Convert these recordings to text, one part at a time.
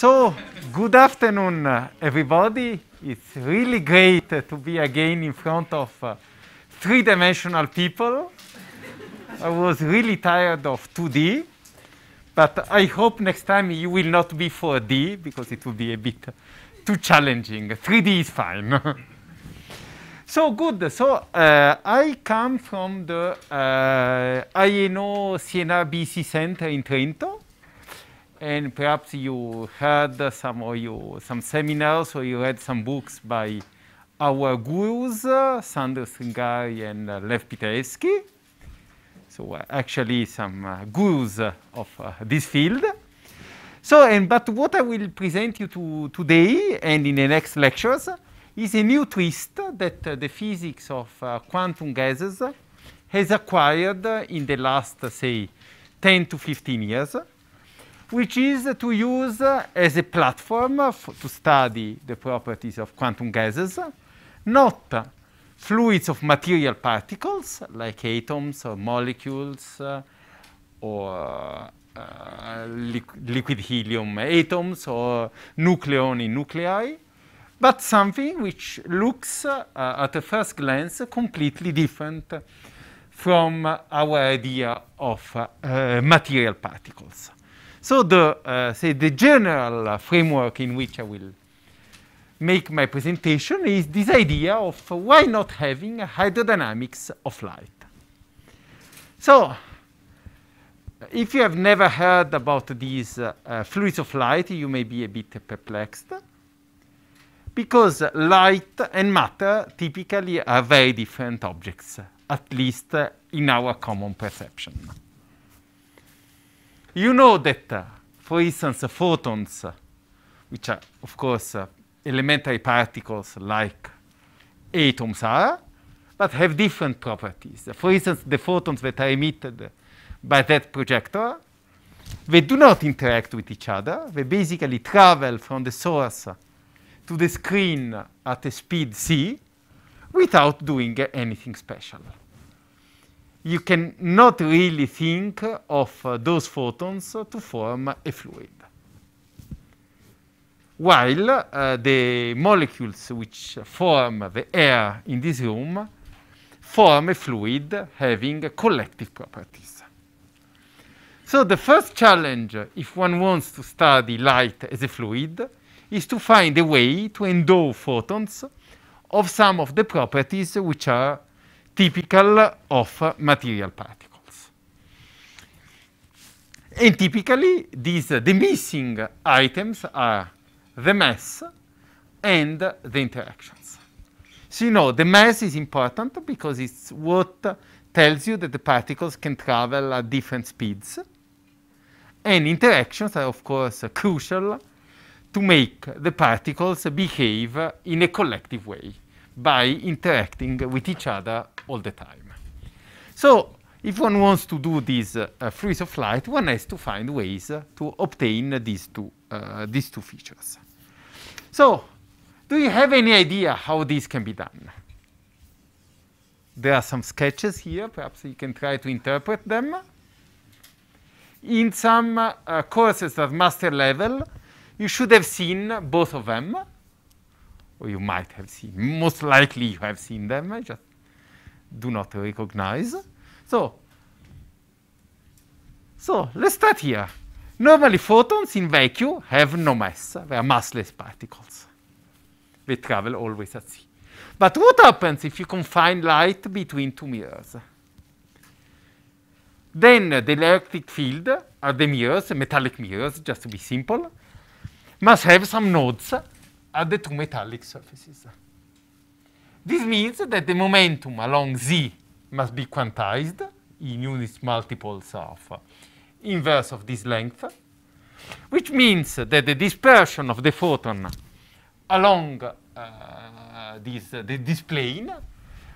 So, good afternoon, uh, everybody. It's really great uh, to be again in front of uh, three dimensional people. I was really tired of 2D, but I hope next time you will not be 4D because it will be a bit too challenging. 3D is fine. so, good. So, uh, I come from the uh, INO Siena BC Center in Trento and perhaps you heard some or you some seminars or you read some books by our gurus, uh, Sandro Sringari and uh, Lev Pitevsky. So uh, actually some uh, gurus of uh, this field. So, and, but what I will present you to today and in the next lectures is a new twist that uh, the physics of uh, quantum gases has acquired in the last, say, 10 to 15 years which is to use as a platform to study the properties of quantum gases, not fluids of material particles like atoms or molecules uh, or uh, li liquid helium atoms or nucleon in nuclei, but something which looks uh, at a first glance completely different from our idea of uh, material particles. So the, uh, say, the general framework in which I will make my presentation is this idea of why not having hydrodynamics of light. So, if you have never heard about these uh, uh, fluids of light, you may be a bit perplexed because light and matter typically are very different objects, at least uh, in our common perception. You know that, uh, for instance, uh, photons, uh, which are, of course, elementary particles like atoms are, but have different properties. For instance, the photons that are emitted by that projector, they do not interact with each other. They basically travel from the source to the screen at a speed c without doing anything special you cannot really think of uh, those photons to form a fluid. While uh, the molecules which form the air in this room form a fluid having collective properties. So the first challenge, if one wants to study light as a fluid, is to find a way to endow photons of some of the properties which are typical of material particles. And typically, these, the missing items are the mass and the interactions. So you know, the mass is important because it's what tells you that the particles can travel at different speeds. And interactions are, of course, crucial to make the particles behave in a collective way by interacting with each other all the time. So if one wants to do this uh, freeze of light, one has to find ways to obtain these two, uh, these two features. So do you have any idea how this can be done? There are some sketches here. Perhaps you can try to interpret them. In some uh, courses at master level, you should have seen both of them or you might have seen, most likely you have seen them, I just do not recognize. So, so let's start here. Normally photons in vacuum have no mass, they are massless particles. They travel always at sea. But what happens if you confine light between two mirrors? Then the electric field, are the mirrors, metallic mirrors, just to be simple, must have some nodes the two metallic surfaces. This means that the momentum along z must be quantized in units multiples of uh, inverse of this length, which means that the dispersion of the photon along uh, this, uh, this plane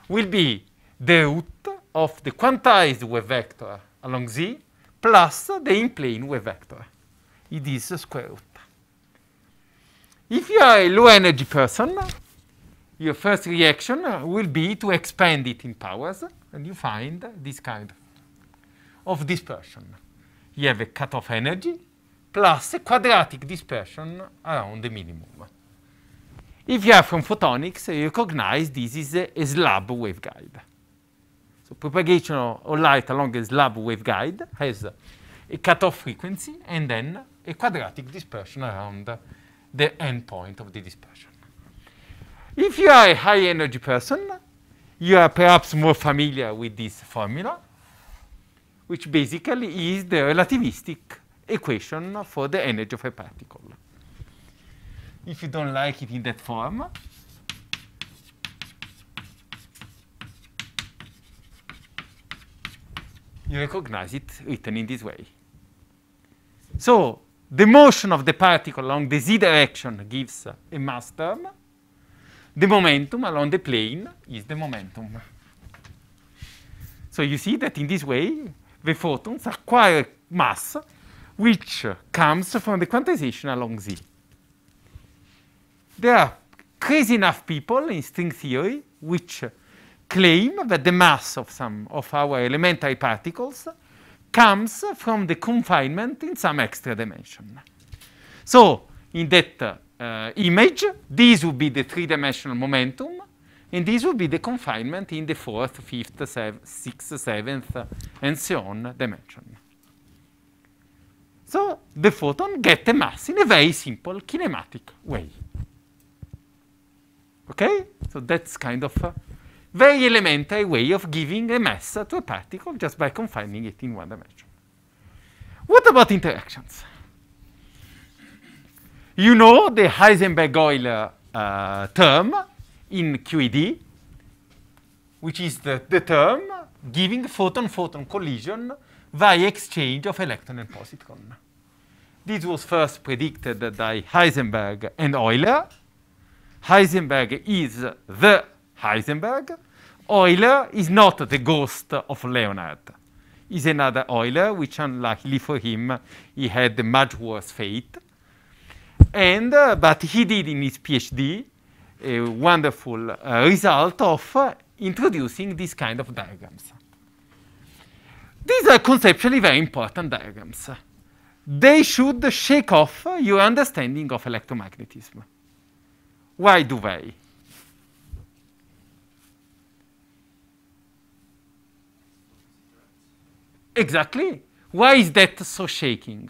will be the root of the quantized wave vector along z plus the in-plane wave vector. It is square root. If you are a low energy person, your first reaction will be to expand it in powers, and you find this kind of dispersion. You have a cutoff energy plus a quadratic dispersion around the minimum. If you are from photonics, you recognize this is a, slab waveguide. So propagation of light along a slab waveguide has a cutoff frequency and then a quadratic dispersion around the endpoint of the dispersion. If you are a high energy person, you are perhaps more familiar with this formula, which basically is the relativistic equation for the energy of a particle. If you don't like it in that form, you recognize it written in this way. So the motion of the particle along the z direction gives a mass term. The momentum along the plane is the momentum. So you see that in this way, the photons acquire mass, which comes from the quantization along z. There are crazy enough people in string theory which claim that the mass of some of our elementary particles comes from the confinement in some extra dimension. So in that uh, image, these would be the three-dimensional momentum, and these would be the confinement in the fourth, fifth, sev sixth, seventh, and so on dimension. So the photon get a mass in a very simple kinematic way. Okay? So that's kind of uh, very elementary way of giving a mass to a particle just by confining it in one dimension. What about interactions? You know the Heisenberg-Euler uh, term in QED, which is the, the term giving photon-photon collision via exchange of electron and positron. This was first predicted by Heisenberg and Euler. Heisenberg is the Heisenberg, Euler is not the ghost of Leonard. Is another Euler, which unluckily for him, he had a much worse fate. And, uh, but he did in his PhD a wonderful uh, result of uh, introducing this kind of diagrams. These are conceptually very important diagrams. They should shake off your understanding of electromagnetism. Why do they? Exactly. Why is that so shaking?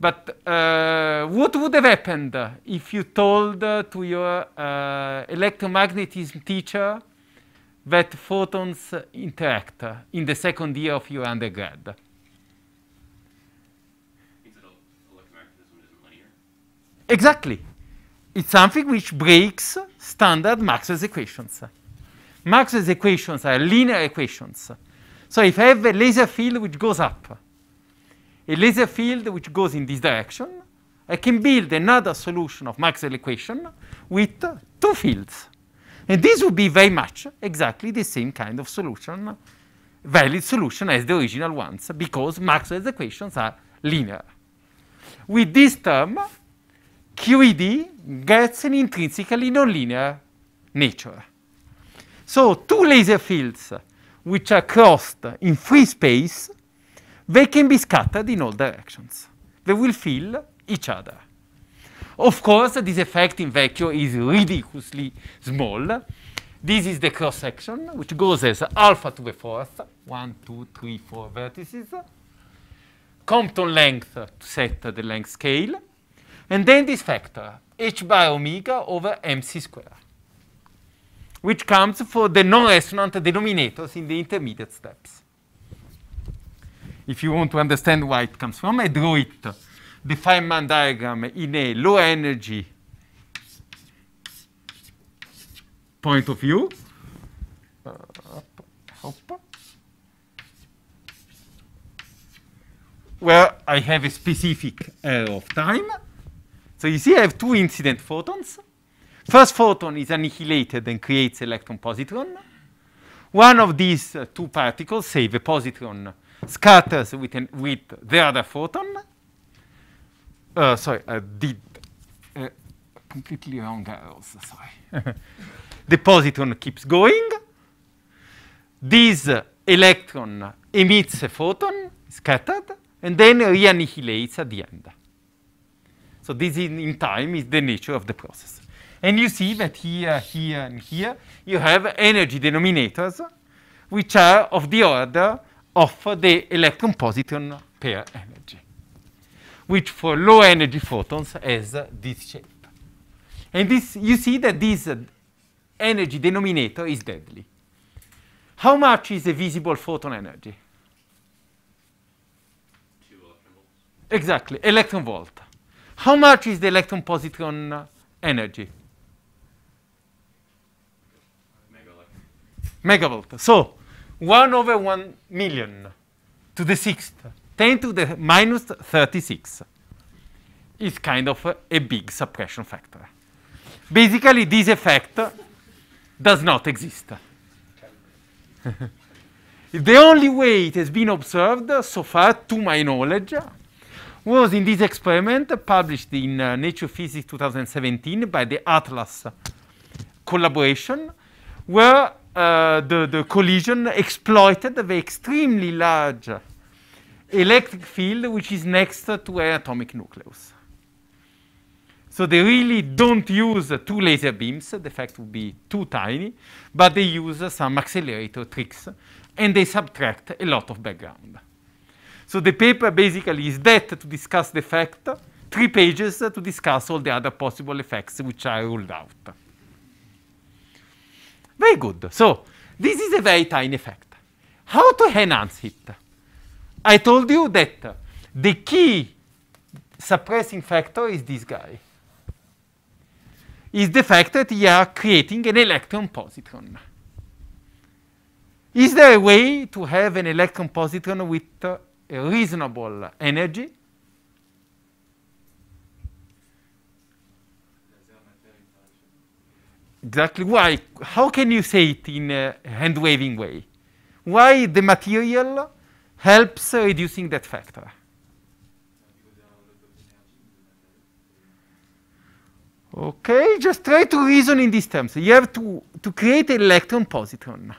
But uh, what would have happened if you told uh, to your uh, electromagnetism teacher that photons interact in the second year of your undergrad? Exactly it's something which breaks standard Maxwell's equations. Maxwell's equations are linear equations. So if I have a laser field which goes up, a laser field which goes in this direction, I can build another solution of Maxwell equation with two fields. And this would be very much exactly the same kind of solution, valid solution as the original ones, because Maxwell's equations are linear. With this term, QED gets an intrinsically nonlinear nature. So two laser fields which are crossed in free space, they can be scattered in all directions. They will fill each other. Of course, this effect in vacuum is ridiculously small. This is the cross section, which goes as alpha to the fourth, one, two, three, four vertices. Compton length to set the length scale. And then this factor, h by omega over mc square, which comes for the non-resonant denominators in the intermediate steps. If you want to understand why it comes from, I draw it, the Feynman diagram in a low energy point of view. Uh, Where I have a specific of time so you see I have two incident photons. First photon is annihilated and creates electron positron. One of these uh, two particles, say the positron, scatters with, an, with the other photon. Uh, sorry, I did uh, completely wrong uh, arrows, sorry. the positron keeps going. This uh, electron emits a photon, scattered, and then re-annihilates at the end. So this in, in time is the nature of the process. And you see that here, here, and here, you have energy denominators, which are of the order of the electron positron pair energy, which for low energy photons has this shape. And this, you see that this energy denominator is deadly. How much is a visible photon energy? Two electron volts. Exactly, electron volt. How much is the electron positron energy? Megavolt. So 1 over 1 million to the sixth, 10 to the minus 36 is kind of a big suppression factor. Basically, this effect does not exist. the only way it has been observed so far, to my knowledge, was in this experiment published in uh, Nature Physics 2017 by the Atlas collaboration, where uh, the, the collision exploited the extremely large electric field which is next to an atomic nucleus. So they really don't use two laser beams, the effect would be too tiny, but they use some accelerator tricks and they subtract a lot of background. So the paper basically is that to discuss the effect, three pages to discuss all the other possible effects which I ruled out. Very good. So this is a very tiny effect. How to enhance it? I told you that the key suppressing factor is this guy. Is the fact that you are creating an electron positron. Is there a way to have an electron positron with uh, a reasonable energy. Exactly why? How can you say it in a hand-waving way? Why the material helps reducing that factor? Okay, just try to reason in these terms. You have to, to create an electron positron.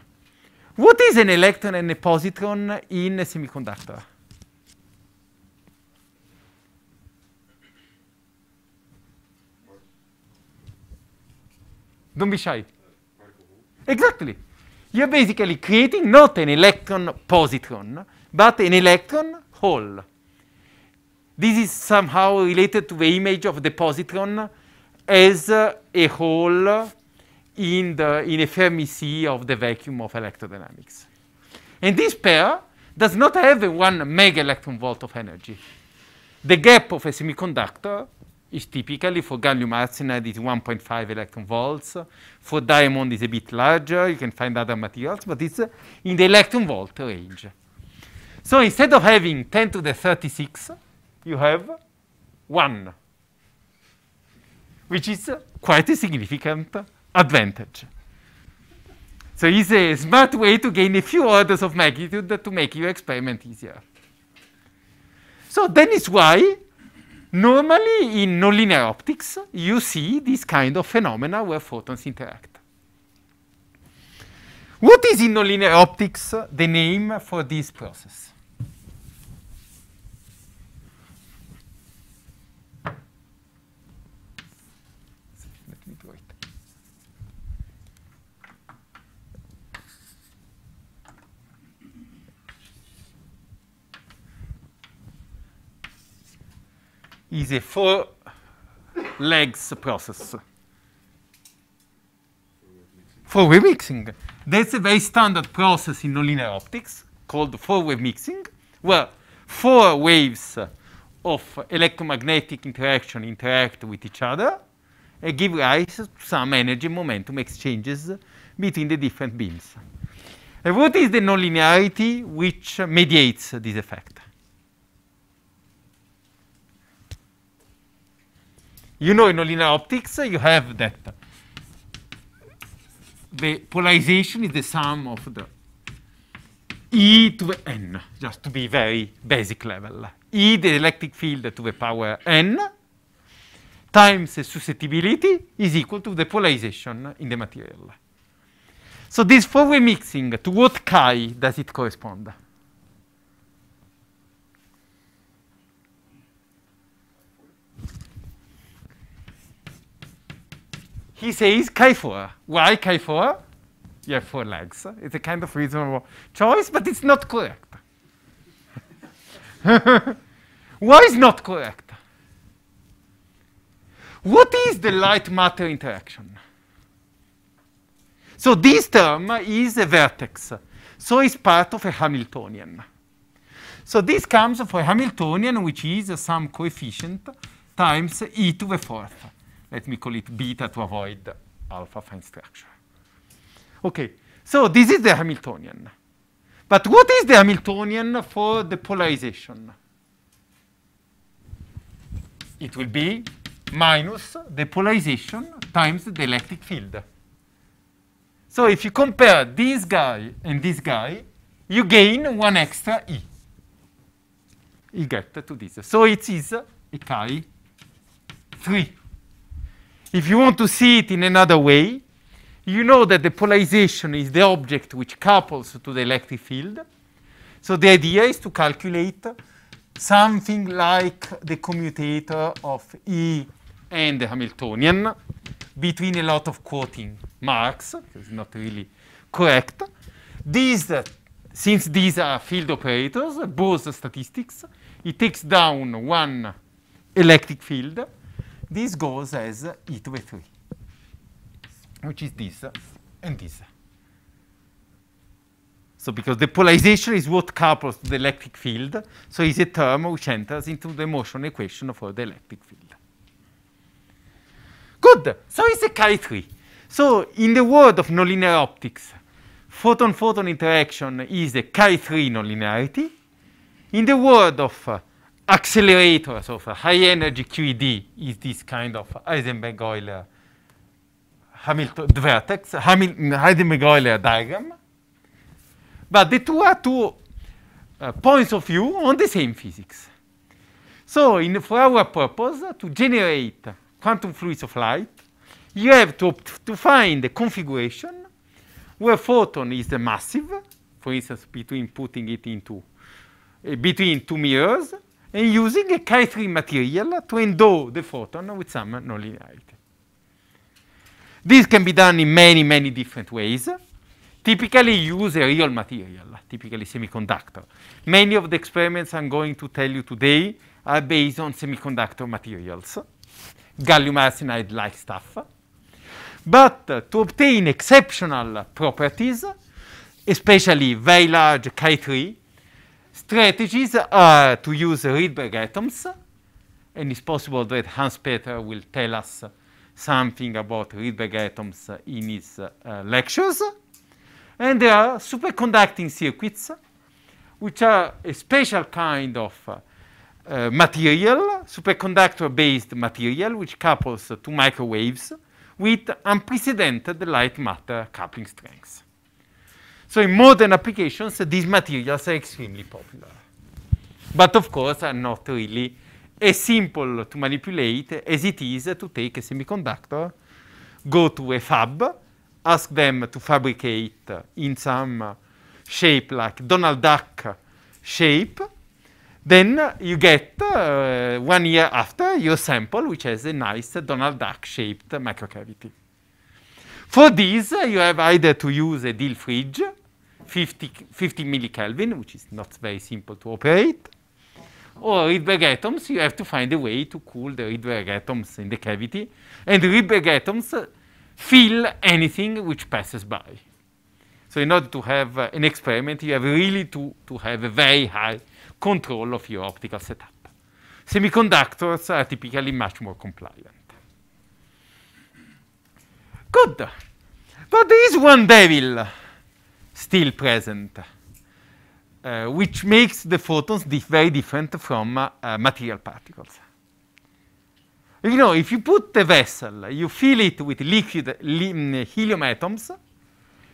What is an electron and a positron in a semiconductor? Don't be shy. Exactly. You're basically creating not an electron positron, but an electron hole. This is somehow related to the image of the positron as uh, a hole in, the, in a Fermi sea of the vacuum of electrodynamics. And this pair does not have one mega electron volt of energy. The gap of a semiconductor is typically for gallium arsenide is 1.5 electron volts. For diamond is a bit larger. You can find other materials, but it's uh, in the electron volt range. So instead of having 10 to the 36, you have 1, which is quite a significant advantage. So it's a smart way to gain a few orders of magnitude to make your experiment easier. So that is why Normally in nonlinear optics you see this kind of phenomena where photons interact. What is in nonlinear optics the name for this process? is a four legs process for wave mixing. That's a very standard process in nonlinear optics called four-wave mixing, where four waves of electromagnetic interaction interact with each other and give rise to some energy momentum exchanges between the different beams. And what is the nonlinearity which mediates this effect? You know, in linear optics, you have that. The polarization is the sum of the e to the n, just to be very basic level. e, the electric field to the power n, times the susceptibility is equal to the polarization in the material. So this four-way mixing, to what chi does it correspond? he says K4. Why four? You have four legs. It's a kind of reasonable choice, but it's not correct. Why is not correct? What is the light-matter interaction? So this term is a vertex. So it's part of a Hamiltonian. So this comes for a Hamiltonian, which is some coefficient times e to the fourth. Let me call it beta to avoid alpha fine structure. Okay, so this is the Hamiltonian. But what is the Hamiltonian for the polarization? It will be minus the polarization times the electric field. So if you compare this guy and this guy, you gain one extra E. You get to this. So it is a chi 3. If you want to see it in another way, you know that the polarization is the object which couples to the electric field. So the idea is to calculate something like the commutator of E and the Hamiltonian between a lot of quoting marks, it's not really correct. These, uh, since these are field operators, both statistics, it takes down one electric field this goes as e to the 3, which is this and this. So because the polarization is what couples the electric field, so it's a term which enters into the motion equation for the electric field. Good. So it's a chi 3. So in the world of nonlinear optics, photon-photon interaction is a carry three nonlinearity. In the world of uh, accelerators of high energy QED is this kind of Heisenberg Euler Hamilton vertex, Hamilton Heisenberg Euler diagram. But the two are two uh, points of view on the same physics. So in, for our purpose, to generate quantum fluids of light, you have to, to find a configuration where photon is massive, for instance, between putting it into, uh, between two mirrors, and using a K3 material to endow the photon with some nonlinearity. This can be done in many, many different ways. Typically use a real material, typically semiconductor. Many of the experiments I'm going to tell you today are based on semiconductor materials, gallium arsenide-like stuff. But uh, to obtain exceptional properties, especially very large K3, Strategies are uh, to use Rydberg atoms, and it's possible that Hans-Peter will tell us something about Rydberg atoms in his uh, lectures. And there are superconducting circuits, which are a special kind of uh, material, superconductor-based material, which couples uh, to microwaves with unprecedented light matter coupling strengths. So in modern applications, these materials are extremely popular. But of course, are not really as simple to manipulate as it is to take a semiconductor, go to a fab, ask them to fabricate in some shape like Donald Duck shape, then you get uh, one year after your sample which has a nice Donald Duck shaped microcavity. For this, you have either to use a deal fridge 50, 50 millikelvin, which is not very simple to operate. Or Rydberg atoms, you have to find a way to cool the Rydberg atoms in the cavity. And Rydberg atoms feel anything which passes by. So in order to have uh, an experiment, you have really to, to have a very high control of your optical setup. Semiconductors are typically much more compliant. Good. But there is one devil still present, uh, which makes the photons very different from uh, material particles. You know, if you put the vessel, you fill it with liquid li mm, helium atoms,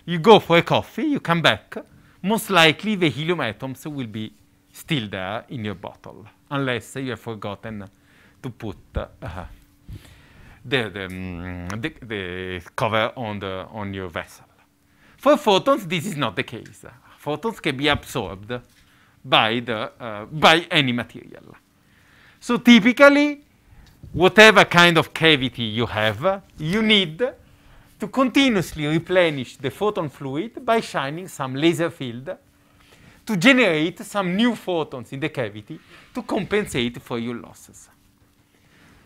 you go for a coffee, you come back, most likely the helium atoms will be still there in your bottle, unless you have forgotten to put uh, the, the, mm, the, the, cover on, the, on your vessel. For photons, this is not the case. Photons can be absorbed by, the, uh, by any material. So typically, whatever kind of cavity you have, you need to continuously replenish the photon fluid by shining some laser field to generate some new photons in the cavity to compensate for your losses.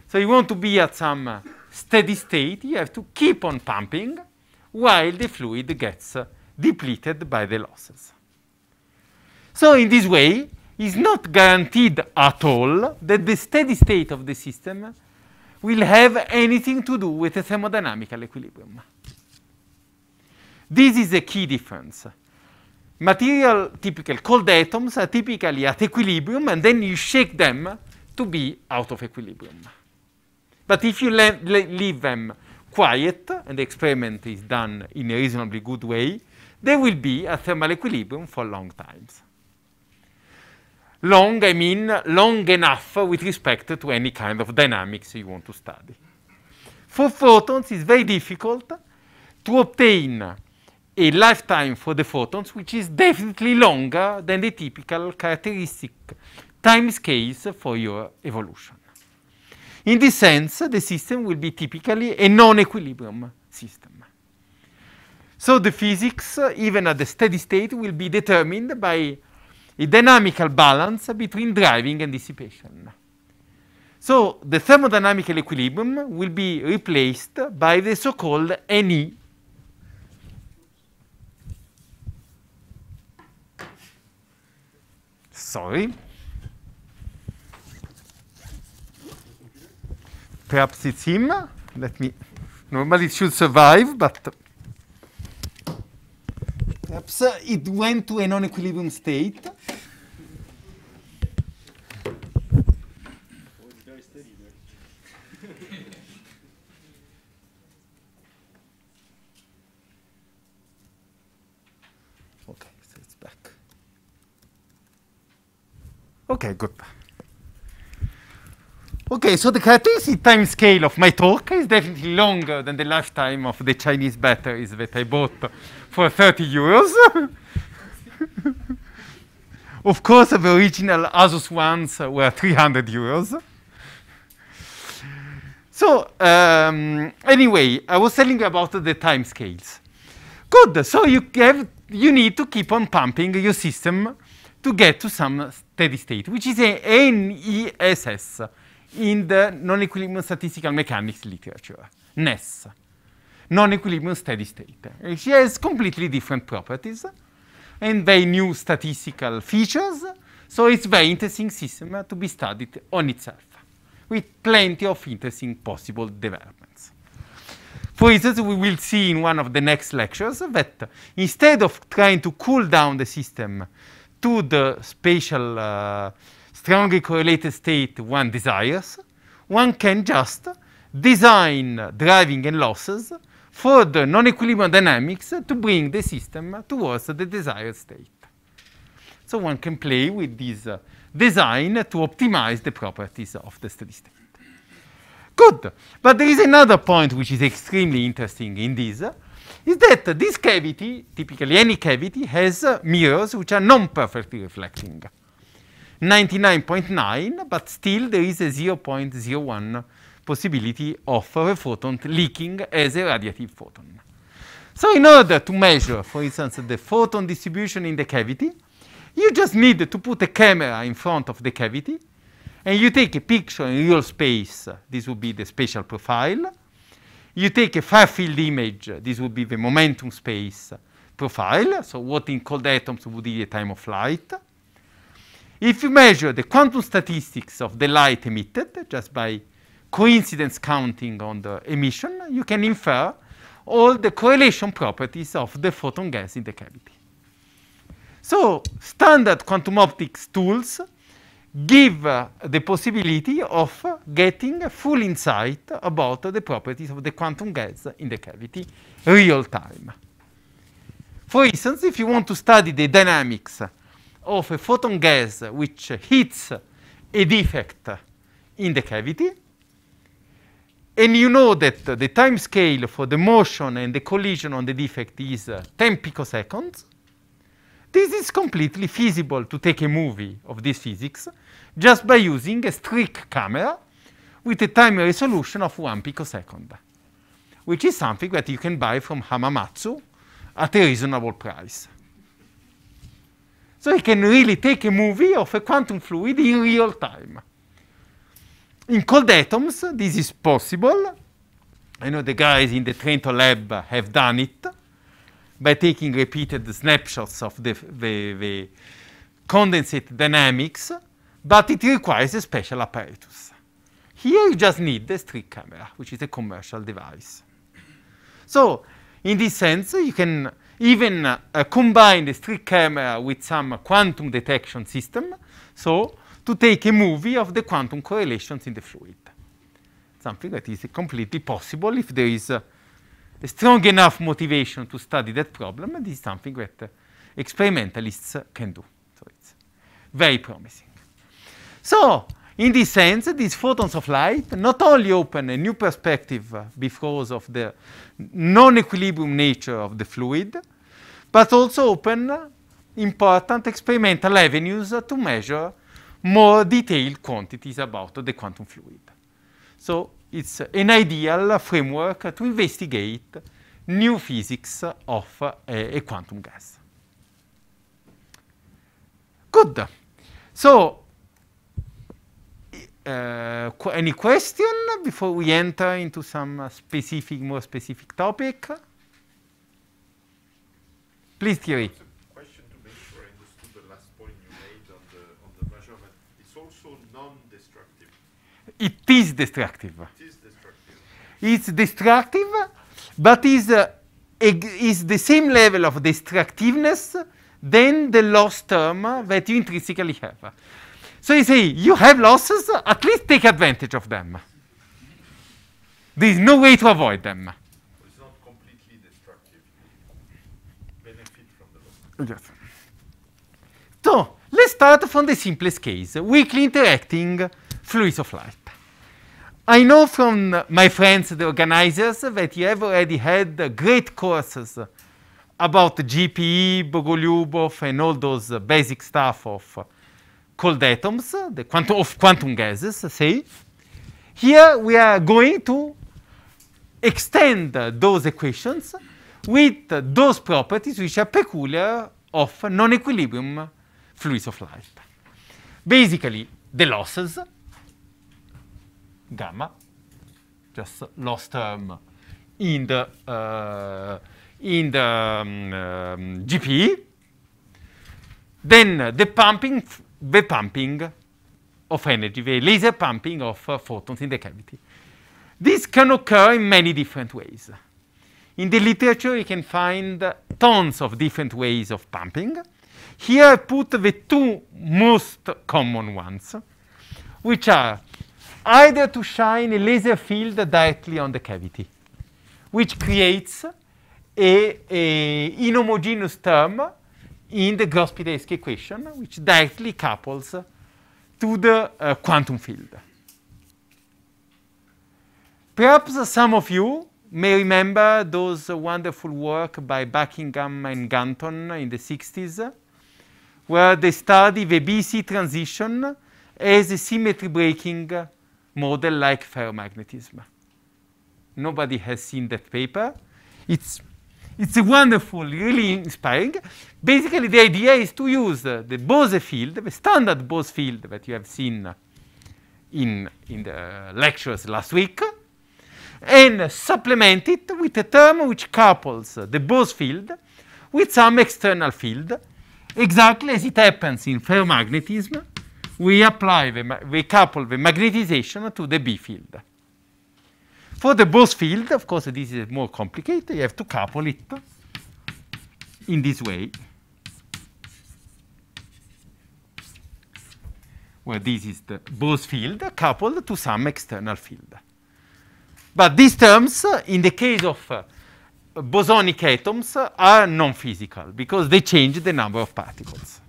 So you want to be at some uh, steady state, you have to keep on pumping while the fluid gets depleted by the losses. So in this way, it's not guaranteed at all that the steady state of the system will have anything to do with the thermodynamical equilibrium. This is a key difference. Material typical cold atoms are typically at equilibrium and then you shake them to be out of equilibrium. But if you leave them quiet and the experiment is done in a reasonably good way, there will be a thermal equilibrium for long times. Long, I mean long enough with respect to any kind of dynamics you want to study. For photons, it's very difficult to obtain a lifetime for the photons, which is definitely longer than the typical characteristic time scales for your evolution. In this sense, the system will be typically a non-equilibrium system. So the physics, even at the steady state, will be determined by a dynamical balance between driving and dissipation. So the thermodynamical equilibrium will be replaced by the so-called NE sorry perhaps it's him. Let me. Normally it should survive, but perhaps uh, it went to a non-equilibrium state. Okay, so it's back. Okay, good. Okay, so the characteristic time scale of my talk is definitely longer than the lifetime of the Chinese batteries that I bought for 30 euros. of course, the original Asus ones were 300 euros. So, um, anyway, I was telling you about the time scales. Good, so you, have, you need to keep on pumping your system to get to some steady state, which is a NESS, in the non-equilibrium statistical mechanics literature, NESS, non-equilibrium steady state. Uh, she has completely different properties and very new statistical features, so it's very interesting system to be studied on itself with plenty of interesting possible developments. For instance, we will see in one of the next lectures that instead of trying to cool down the system to the spatial uh, strongly correlated state one desires, one can just design driving and losses for the non-equilibrium dynamics to bring the system towards the desired state. So one can play with this uh, design to optimize the properties of the steady state. Good, but there is another point which is extremely interesting in this, uh, is that this cavity, typically any cavity, has uh, mirrors which are non-perfectly reflecting. 99.9, but still there is a 0.01 possibility of a photon leaking as a radiative photon. So in order to measure, for instance, the photon distribution in the cavity, you just need to put a camera in front of the cavity, and you take a picture in real space. This would be the spatial profile. You take a far-field image. This would be the momentum space profile. So what in cold atoms would be the time of flight. If you measure the quantum statistics of the light emitted just by coincidence counting on the emission, you can infer all the correlation properties of the photon gas in the cavity. So standard quantum optics tools give uh, the possibility of uh, getting full insight about uh, the properties of the quantum gas in the cavity real time. For instance, if you want to study the dynamics of a photon gas which hits a defect in the cavity. And you know that the time scale for the motion and the collision on the defect is uh, 10 picoseconds. This is completely feasible to take a movie of this physics just by using a strict camera with a time resolution of 1 picosecond, which is something that you can buy from Hamamatsu at a reasonable price. So you can really take a movie of a quantum fluid in real time. In cold atoms, this is possible. I know the guys in the Trento lab have done it by taking repeated snapshots of the, the, the condensate dynamics, but it requires a special apparatus. Here you just need a strict camera, which is a commercial device. So in this sense, you can even uh, combine the street camera with some quantum detection system, so to take a movie of the quantum correlations in the fluid. Something that is completely possible if there is uh, a strong enough motivation to study that problem, and this is something that uh, experimentalists uh, can do. So it's very promising. So, in this sense, these photons of light not only open a new perspective because of the non-equilibrium nature of the fluid, but also open important experimental avenues to measure more detailed quantities about the quantum fluid. So it's an ideal framework to investigate new physics of a quantum gas. Good. So Eh, qu any question before we enter into some uh, specific, more specific topic? Please, Thierry. Question to make sure I understood the last point you made on the, on the measurement. It's also non-destructive. It is destructive. It is destructive. It's destructive, but is uh, is the same level of destructiveness than the loss term that you intrinsically have. So you say, you have losses, at least take advantage of them. There is no way to avoid them. It's not completely destructive. Benefit from the loss. Yes. So, let's start from the simplest case, weakly interacting fluids of light. I know from my friends, the organizers, that you have already had great courses about GPE, Bogolyubov, and all those basic stuff of cold atoms, the quantum of quantum gases, say. Here we are going to extend those equations with those properties which are peculiar of non-equilibrium fluids of light. Basically, the losses, gamma, just loss term in the, uh, in the um, um, GPE, then the pumping the pumping of energy, the laser pumping of uh, photons in the cavity. This can occur in many different ways. In the literature, you can find tons of different ways of pumping. Here I put the two most common ones, which are either to shine a laser field directly on the cavity, which creates an a inhomogeneous term in the Gross-Piresky equation, which directly couples to the uh, quantum field. Perhaps some of you may remember those wonderful work by Buckingham and Ganton in the 60s, where they studied the BC transition as a symmetry breaking model like ferromagnetism. Nobody has seen that paper. It's it's wonderful, really inspiring. Basically, the idea is to use uh, the Bose field, the standard Bose field that you have seen in, in the lectures last week, and supplement it with a term which couples the Bose field with some external field, exactly as it happens in ferromagnetism. We apply the, we couple the magnetization to the B field. For the Bose field, of course, this is more complicated. You have to couple it in this way, where this is the Bose field coupled to some external field. But these terms, uh, in the case of uh, bosonic atoms, uh, are non-physical because they change the number of particles.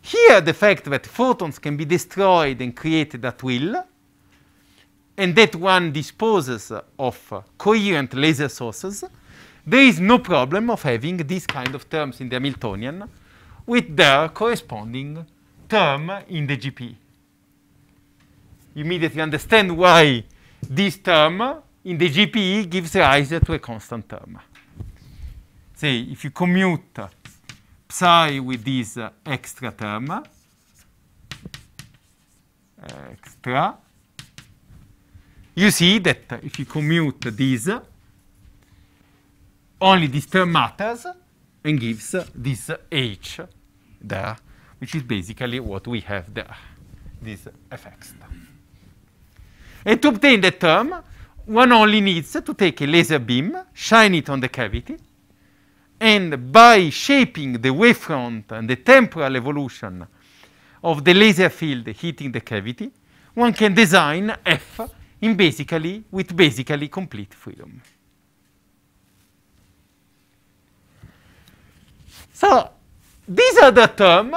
Here, the fact that photons can be destroyed and created at will and that one disposes of coherent laser sources, there is no problem of having these kind of terms in the Hamiltonian with the corresponding term in the GP. You immediately understand why this term in the GPE gives rise to a constant term. Say, if you commute psi with this extra term, extra, you see that if you commute these, only this term matters and gives this h there, which is basically what we have there, this fx. And to obtain that term, one only needs to take a laser beam, shine it on the cavity, and by shaping the wavefront and the temporal evolution of the laser field hitting the cavity, one can design f in basically, with basically complete freedom. So these are the term.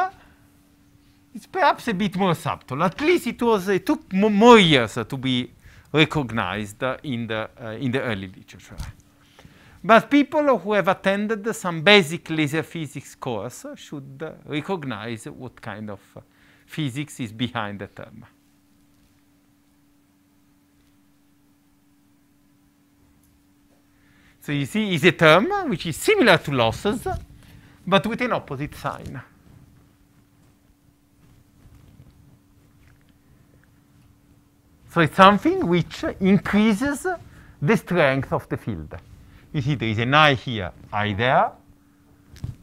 It's perhaps a bit more subtle. At least it was it took more years to be recognized in the uh, in the early literature. But people who have attended some basic laser physics course should recognize what kind of uh, physics is behind the term. So you see, is a term which is similar to losses, but with an opposite sign. So it's something which increases the strength of the field. You see, there is an i here, i there.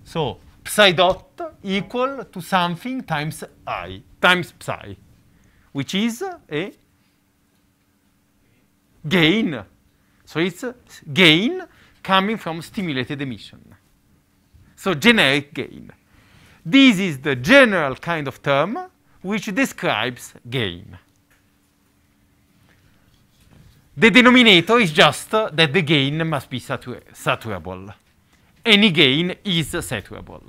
So psi dot equal to something times i, times psi, which is a gain so it's gain coming from stimulated emission. So generic gain. This is the general kind of term which describes gain. The denominator is just that the gain must be saturable. Any gain is saturable.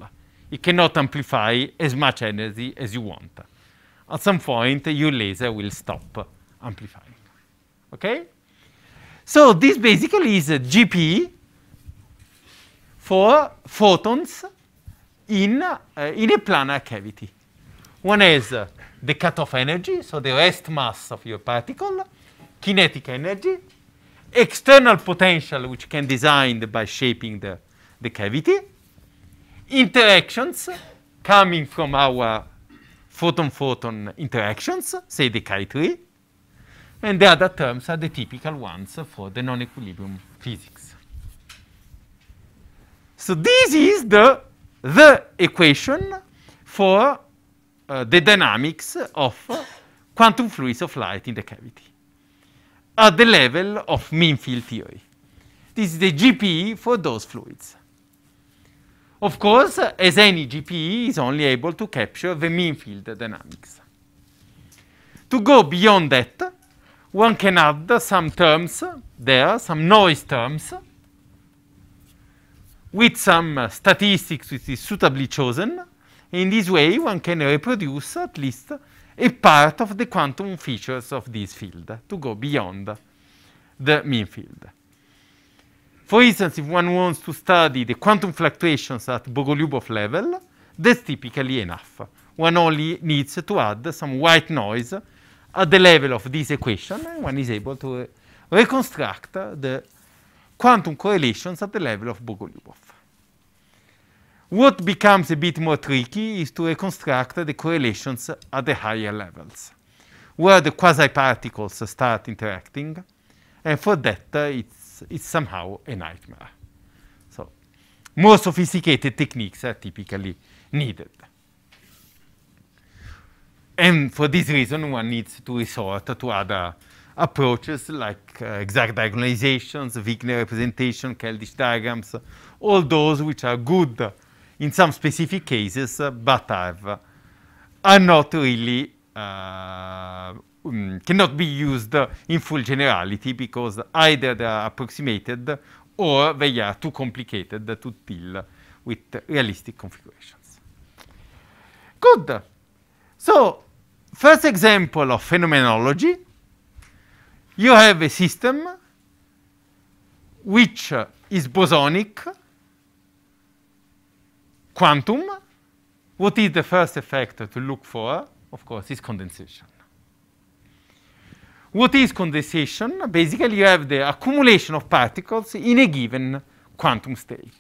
It cannot amplify as much energy as you want. At some point, your laser will stop amplifying. Okay? So this basically is a GP for photons in, uh, in a planar cavity. One is uh, the cutoff energy, so the rest mass of your particle, kinetic energy, external potential, which can be designed by shaping the, the cavity, interactions coming from our photon-photon interactions, say the chi tree, and the other terms are the typical ones for the non-equilibrium physics. So this is the, the equation for uh, the dynamics of quantum fluids of light in the cavity at the level of mean field theory. This is the GPE for those fluids. Of course, as any GPE is only able to capture the mean field dynamics. To go beyond that, one can add some terms there, some noise terms, with some uh, statistics which is suitably chosen. In this way, one can reproduce at least a part of the quantum features of this field to go beyond the mean field. For instance, if one wants to study the quantum fluctuations at Bogolyubov level, that's typically enough. One only needs to add some white noise at the level of this equation, eh, one is able to eh, reconstruct eh, the quantum correlations at the level of Bogolyubov. What becomes a bit more tricky is to reconstruct the correlations at the higher levels, where the quasi-particles start interacting, and for that it's, it's somehow a nightmare. So more sophisticated techniques are typically needed. And for this reason, one needs to resort to other approaches like uh, exact diagonalizations, Wigner representation, Keldysh diagrams, all those which are good in some specific cases, uh, but have, uh, are not really, uh, mm, cannot be used in full generality because either they are approximated or they are too complicated to deal with realistic configurations. Good. So first example of phenomenology, you have a system which is bosonic, quantum. What is the first effect to look for? Of course, is condensation. What is condensation? Basically, you have the accumulation of particles in a given quantum state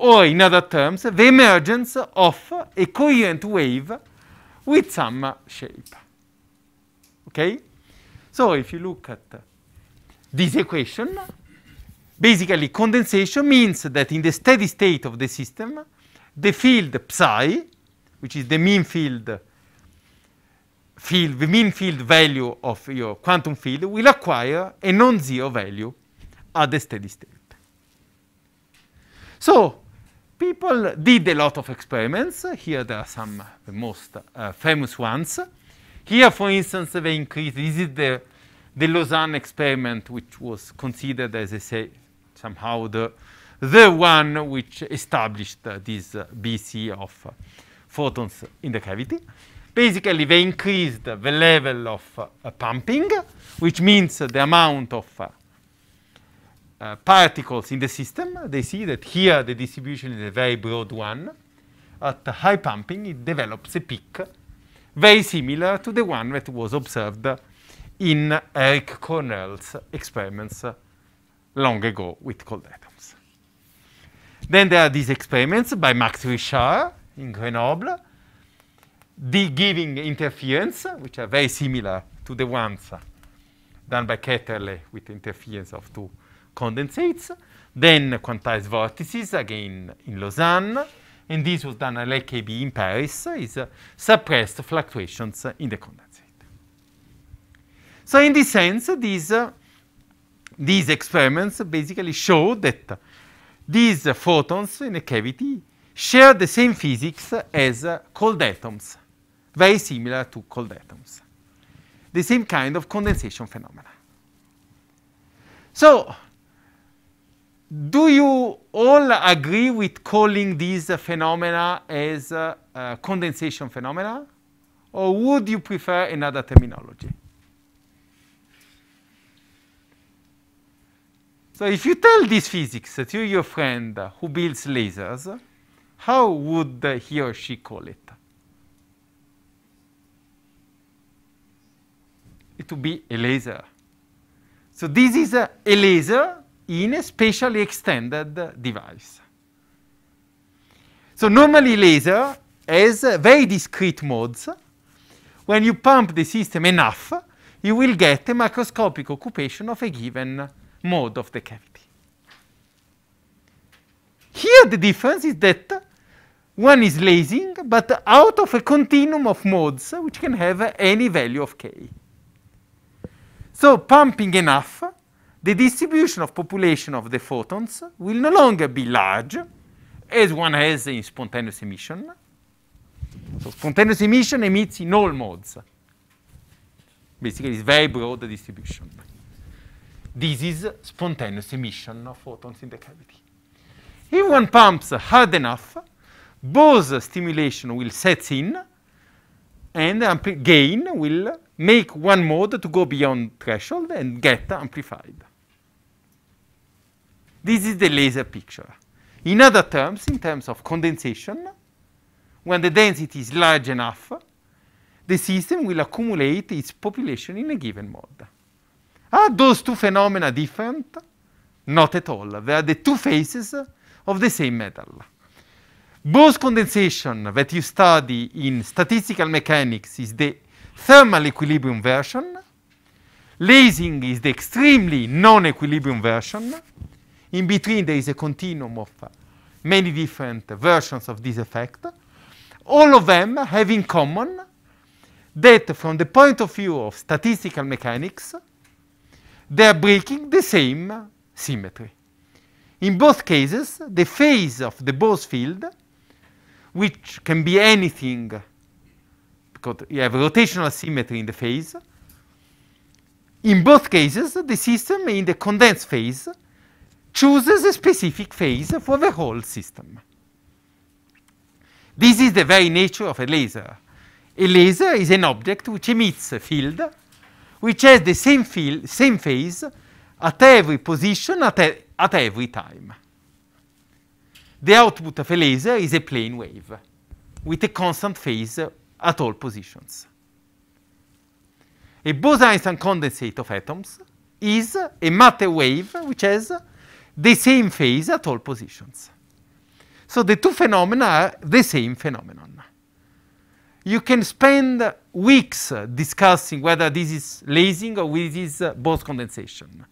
or in other terms, the emergence of a coherent wave with some shape. Okay? So if you look at this equation, basically condensation means that in the steady state of the system, the field psi, which is the mean field, field the mean field value of your quantum field, will acquire a non-zero value at the steady state. So people did a lot of experiments. Here there are some the most uh, famous ones. Here, for instance, they increased. This is the, the Lausanne experiment, which was considered, as I say, somehow the, the one which established uh, this uh, BC of uh, photons in the cavity. Basically, they increased the level of uh, pumping, which means the amount of uh, uh, particles in the system, they see that here the distribution is a very broad one. At high pumping, it develops a peak very similar to the one that was observed in Eric Cornell's experiments long ago with cold atoms. Then there are these experiments by Max Richard in Grenoble, the giving interference, which are very similar to the ones done by Ketterle with interference of two condensates, then quantized vortices again in Lausanne, and this was done at LKB in Paris, is uh, suppressed fluctuations in the condensate. So in this sense, these, uh, these experiments basically show that these photons in a cavity share the same physics as cold atoms, very similar to cold atoms. The same kind of condensation phenomena. So do you all agree with calling these phenomena as uh, uh, condensation phenomena? Or would you prefer another terminology? So if you tell this physics to your friend who builds lasers, how would he or she call it? It would be a laser. So this is a, a laser in a specially extended device. So normally laser has very discrete modes. When you pump the system enough, you will get a macroscopic occupation of a given mode of the cavity. Here the difference is that one is lasing, but out of a continuum of modes, which can have any value of k. So pumping enough the distribution of population of the photons will no longer be large, as one has in spontaneous emission. So spontaneous emission emits in all modes. Basically, it's very broad distribution. This is spontaneous emission of photons in the cavity. If one pumps hard enough, both stimulation will set in, and gain will make one mode to go beyond threshold and get amplified. This is the laser picture. In other terms, in terms of condensation, when the density is large enough, the system will accumulate its population in a given mode. Are those two phenomena different? Not at all. They are the two faces of the same metal. Both condensation that you study in statistical mechanics is the thermal equilibrium version. Lasing is the extremely non-equilibrium version. In between, there is a continuum of uh, many different versions of this effect. All of them have in common that, from the point of view of statistical mechanics, they are breaking the same symmetry. In both cases, the phase of the Bose field, which can be anything, because you have rotational symmetry in the phase, in both cases, the system in the condensed phase chooses a specific phase for the whole system. This is the very nature of a laser. A laser is an object which emits a field which has the same field, same phase at every position, at, at every time. The output of a laser is a plane wave with a constant phase at all positions. A Bose-Einstein condensate of atoms is a matter wave which has the same phase at all positions. So the two phenomena are the same phenomenon. You can spend weeks discussing whether this is lasing or whether this is uh, Bose condensation.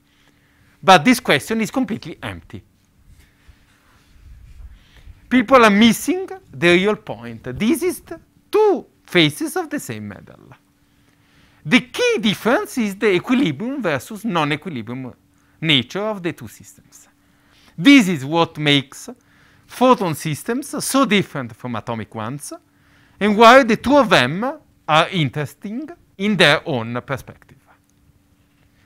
But this question is completely empty. People are missing the real point. This is the two faces of the same metal. The key difference is the equilibrium versus non-equilibrium nature of the two systems. This is what makes photon systems so different from atomic ones, and why the two of them are interesting in their own perspective.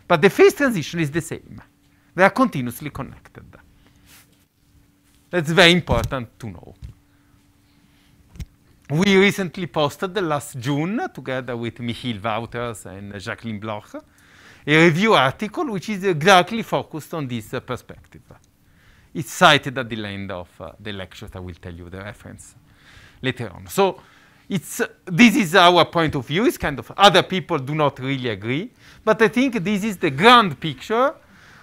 But the phase transition is the same. They are continuously connected. That's very important to know. We recently posted last June, together with Michiel Wouters and Jacqueline Bloch, a review article which is exactly focused on this perspective. It's cited at the end of uh, the lecture. I will tell you the reference later on. So it's, uh, this is our point of view. It's kind of other people do not really agree. But I think this is the grand picture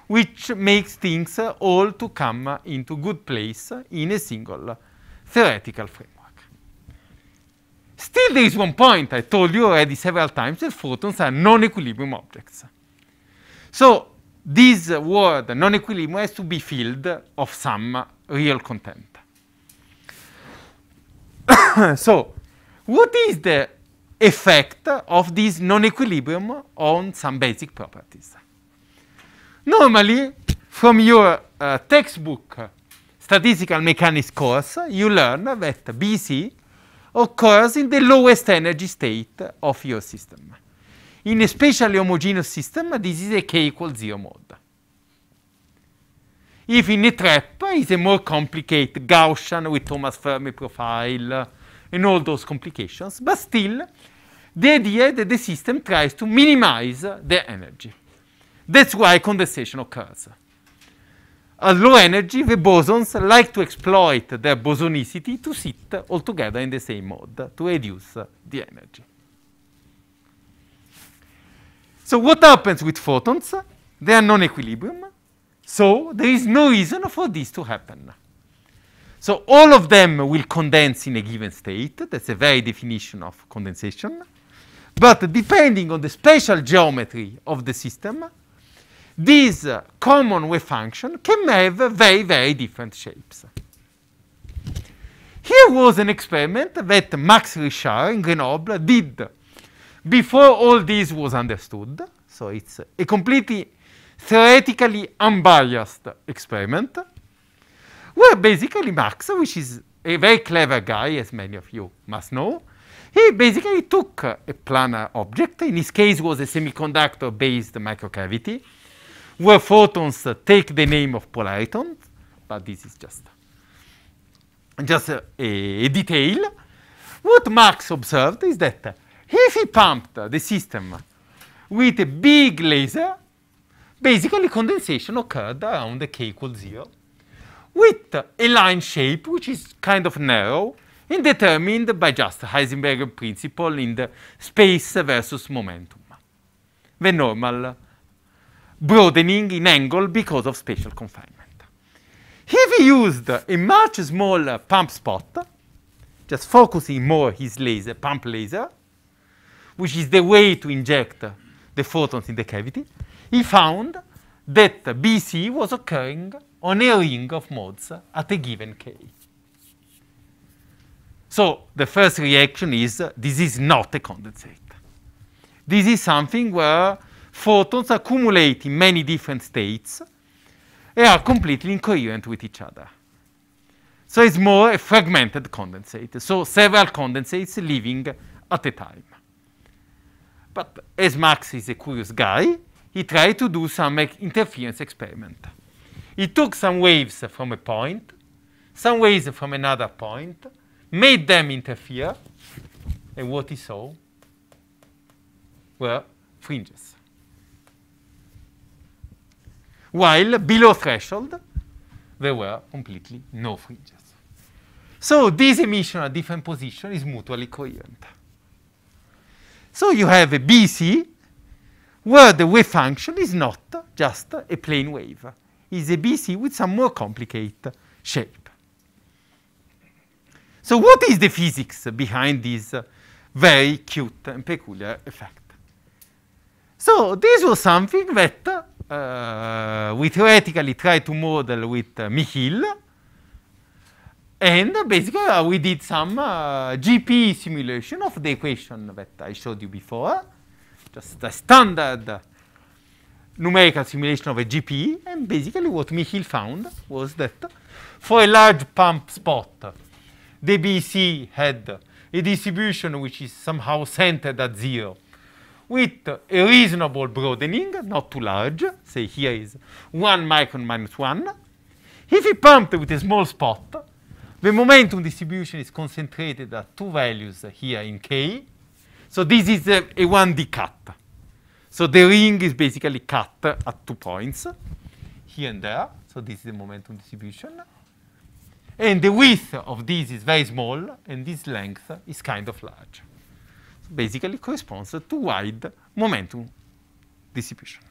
which makes things uh, all to come into good place in a single theoretical framework. Still, there is one point I told you already several times that photons are non-equilibrium objects. So this word non-equilibrium has to be filled of some real content. so, what is the effect of this non-equilibrium on some basic properties? Normally, from your uh, textbook statistical mechanics course, you learn that BC occurs in the lowest energy state of your system. in a specially homogeneous system, this is a k equals 0 mode. If in a trap it's a more complicated Gaussian with Thomas Fermi profile and all those complications, but still the idea that the system tries to minimize the energy. That's why condensation occurs. At low energy, the bosons like to exploit their bosonicity to sit all together in the same mode to reduce the energy. So what happens with photons? They are non-equilibrium. So there is no reason for this to happen. So all of them will condense in a given state. That's a very definition of condensation. But depending on the spatial geometry of the system, this common wave function can have very, very different shapes. Here was an experiment that Max Richard in Grenoble did before all this was understood. So it's a completely theoretically unbiased experiment, where basically Marx, which is a very clever guy, as many of you must know, he basically took a planar object, in his case was a semiconductor-based microcavity, where photons take the name of polaritons, but this is just, just a, a detail. What Marx observed is that if he pumped the system with a big laser, basically condensation occurred around the k equals 0 with a line shape which is kind of narrow and determined by just Heisenberg principle in the space versus momentum. The normal broadening in angle because of spatial confinement. If he used a much smaller pump spot, just focusing more his laser, pump laser, which is the way to inject the photons in the cavity, he found that BC was occurring on a ring of modes at a given K. So the first reaction is uh, this is not a condensate. This is something where photons accumulate in many different states and are completely incoherent with each other. So it's more a fragmented condensate, so several condensates living at a time. But as Max is a curious guy, he tried to do some interference experiment. He took some waves from a point, some waves from another point, made them interfere, and what he saw were fringes. While below threshold, there were completely no fringes. So this emission at different positions is mutually coherent. So you have a BC where the wave function is not just a plane wave. It's a BC with some more complicated shape. So what is the physics behind this very cute and peculiar effect? So this was something that uh, we theoretically tried to model with uh, Michiel, and basically, uh, we did some uh, GP simulation of the equation that I showed you before, just a standard numerical simulation of a GP. And basically, what Michiel found was that for a large pump spot, the BC had a distribution which is somehow centered at zero with a reasonable broadening, not too large, say here is 1 micron minus 1. If you pumped with a small spot, the momentum distribution is concentrated at two values here in K. So this is a, a 1D cut. So the ring is basically cut at two points, here and there. So this is the momentum distribution. And the width of this is very small, and this length is kind of large. So basically corresponds to wide momentum distribution.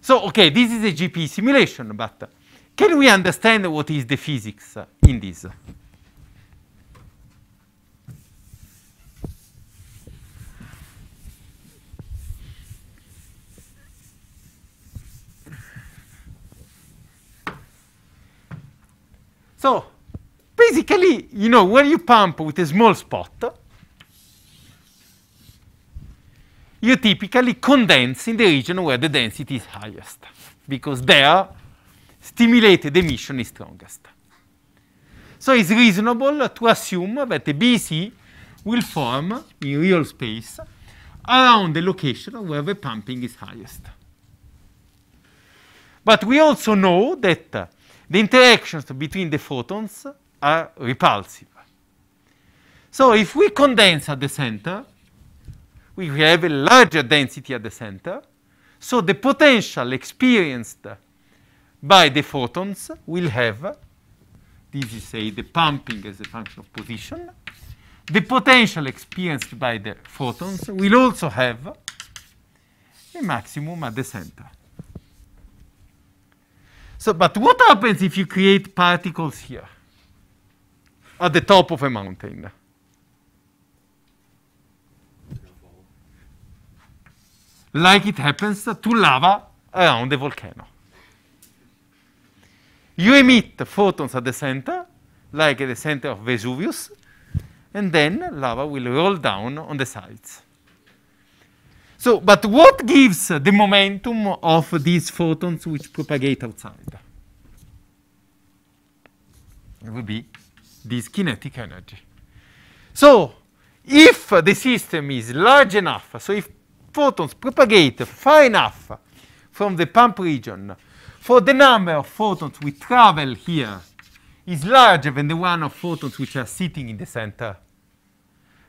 So, okay, this is a GP simulation, but can we understand what is the physics in this? So basically, you know, when you pump with a small spot, you typically condense in the region where the density is highest, because there stimulated emission is strongest. So it's reasonable to assume that the BC will form in real space around the location where the pumping is highest. But we also know that uh, the interactions between the photons are repulsive. So if we condense at the center, we have a larger density at the center, so the potential experienced by the photons will have, this is say the pumping as a function of position, the potential experienced by the photons will also have a maximum at the center. So, but what happens if you create particles here at the top of a mountain? Like it happens to lava around the volcano. You emit photons at the center, like at the center of Vesuvius, and then lava will roll down on the sides. So, but what gives the momentum of these photons which propagate outside? It will be this kinetic energy. So, if the system is large enough, so if photons propagate far enough from the pump region for the number of photons we travel here is larger than the one of photons which are sitting in the center,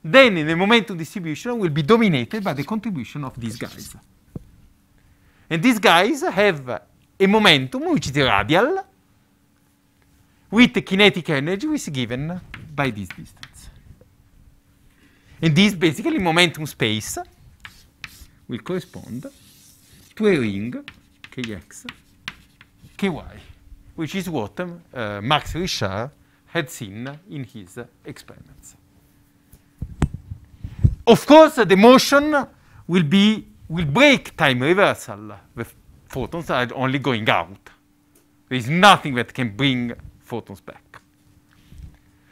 then the momentum distribution will be dominated by the contribution of these guys. And these guys have a momentum which is radial with the kinetic energy which is given by this distance. And this basically momentum space will correspond to a ring kx KY, which is what um, uh, Max Richard had seen in his experiments. Of course, the motion will, be, will break time reversal. The photons are only going out. There is nothing that can bring photons back.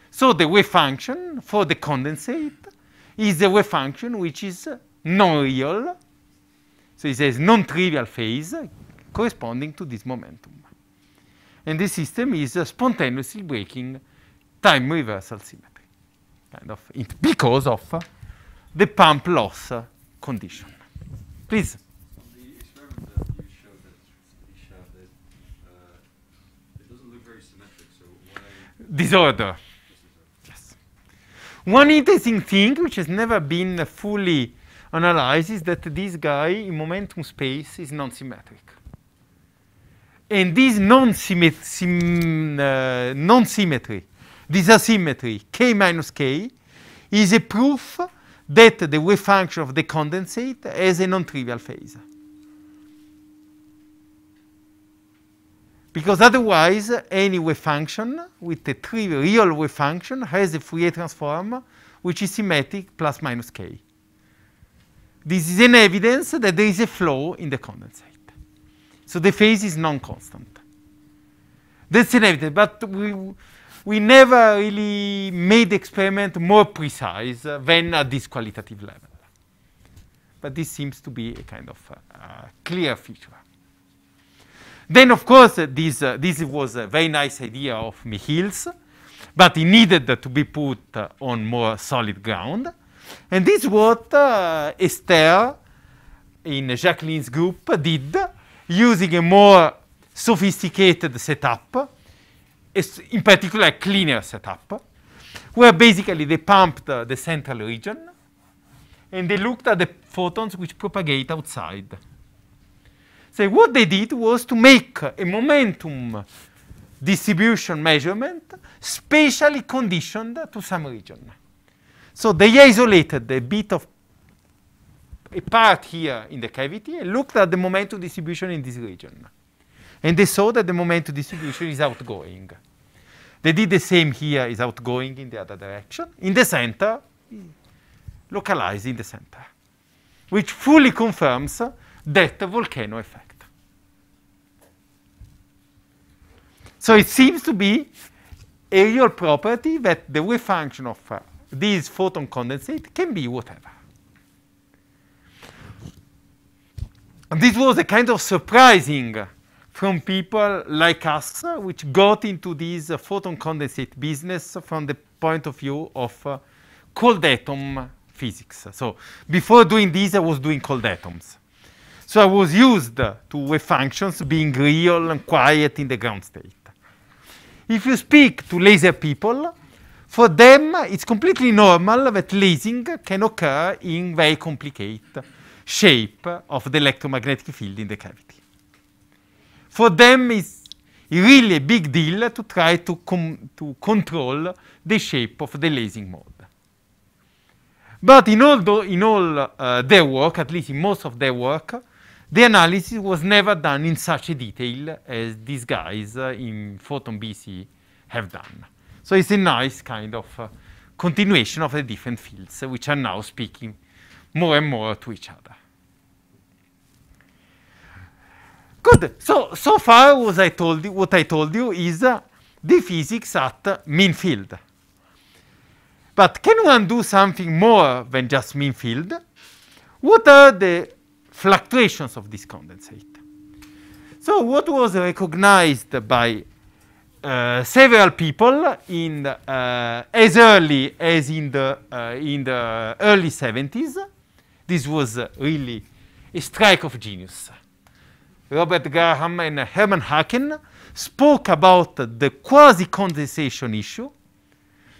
So the wave function for the condensate is a wave function which is non-real. So it has non-trivial phase corresponding to this momentum and the system is spontaneously breaking time reversal symmetry, kind of because of the pump loss condition. Please. disorder. Yes. One interesting thing, which has never been fully analyzed, is that this guy in momentum space is non-symmetric. And this uh, non-symmetry, non this asymmetry, k minus k, is a proof that the wave function of the condensate has a non-trivial phase. Because otherwise, any wave function with a trivial real wave function has a Fourier transform which is symmetric plus minus k. This is an evidence that there is a flow in the condensate. So the phase is non-constant. That's inevitable, but we, we never really made experiment more precise than at this qualitative level. But this seems to be a kind of uh, clear feature. Then, of course, uh, this, uh, this was a very nice idea of Michiels, but it needed to be put uh, on more solid ground. And this is what uh, Esther in Jacqueline's group did using a more sophisticated setup, in particular a cleaner setup, where basically they pumped uh, the central region and they looked at the photons which propagate outside. So what they did was to make a momentum distribution measurement spatially conditioned to some region. So they isolated a bit of a part here in the cavity and looked at the momentum distribution in this region. And they saw that the momentum distribution is outgoing. They did the same here, is outgoing in the other direction. In the center, localized in the center, which fully confirms that volcano effect. So it seems to be a real property that the wave function of uh, this photon condensate can be whatever. And this was a kind of surprising from people like us, which got into this photon condensate business from the point of view of uh, cold atom physics. So before doing this, I was doing cold atoms. So I was used to wave functions being real and quiet in the ground state. If you speak to laser people, for them it's completely normal that lasing can occur in very complicated shape of the electromagnetic field in the cavity. For them, it's really a big deal to try to, to control the shape of the lasing mode. But in all, in all uh, their work, at least in most of their work, the analysis was never done in such a detail as these guys uh, in Photon BC have done. So it's a nice kind of uh, continuation of the different fields which are now speaking more and more to each other. Good. So, so far what I told you, what I told you is uh, the physics at uh, mean field. But can one do something more than just mean field? What are the fluctuations of this condensate? So what was recognized by uh, several people in uh, as early as in the uh, in the early 70s, this was really a strike of genius. Robert Graham and Herman Haken spoke about the quasi-condensation issue.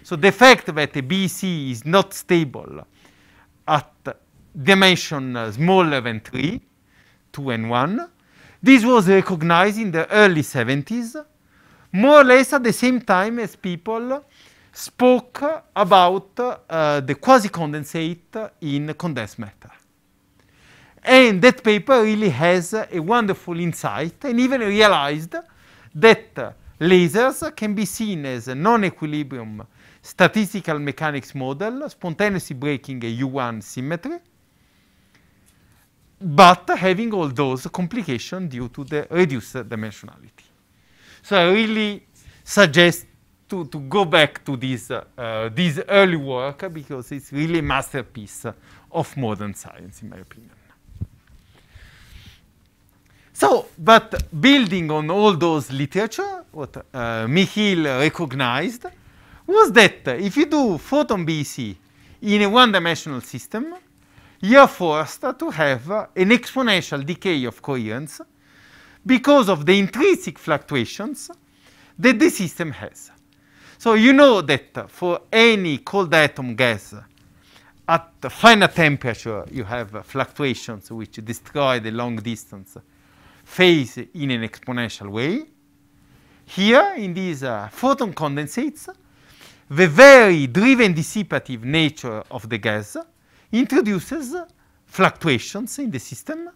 So the fact that BC is not stable at dimension smaller than 3, 2 and 1, this was recognized in the early 70s, more or less at the same time as people spoke about uh, the quasi-condensate in condensed matter. And that paper really has a wonderful insight and even realized that lasers can be seen as a non-equilibrium statistical mechanics model, spontaneously breaking a U1 symmetry, but having all those complications due to the reduced dimensionality. So I really suggest to, to go back to this, uh, this early work because it's really a masterpiece of modern science, in my opinion. So, but building on all those literature, what uh, Michiel recognized was that if you do photon BEC in a one-dimensional system, you are forced to have an exponential decay of coherence because of the intrinsic fluctuations that the system has. So you know that for any cold atom gas, at the finite temperature, you have fluctuations which destroy the long distance phase in an exponential way. Here, in these uh, photon condensates, the very driven dissipative nature of the gas introduces fluctuations in the system,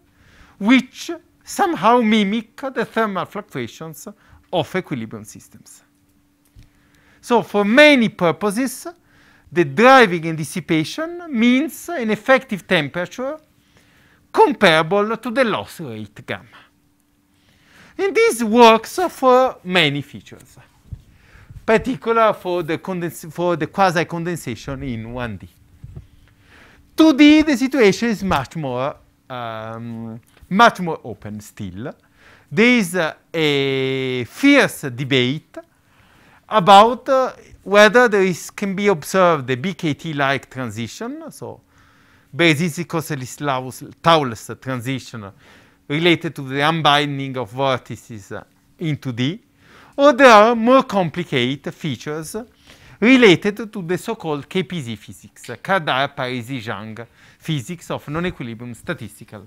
which somehow mimic the thermal fluctuations of equilibrium systems. So for many purposes, the driving and dissipation means an effective temperature comparable to the loss rate gamma. And this works for many features, particular for the, for the quasi-condensation in 1D. 2D, the situation is much more, um, much more open still. There is uh, a fierce debate about uh, whether there is, can be observed the BKT-like transition, so Bayesian Koselis-Towles transition related to the unbinding of vortices into D, or there are more complicated features related to the so-called KPZ physics, Kardar Parisi jung physics of non-equilibrium statistical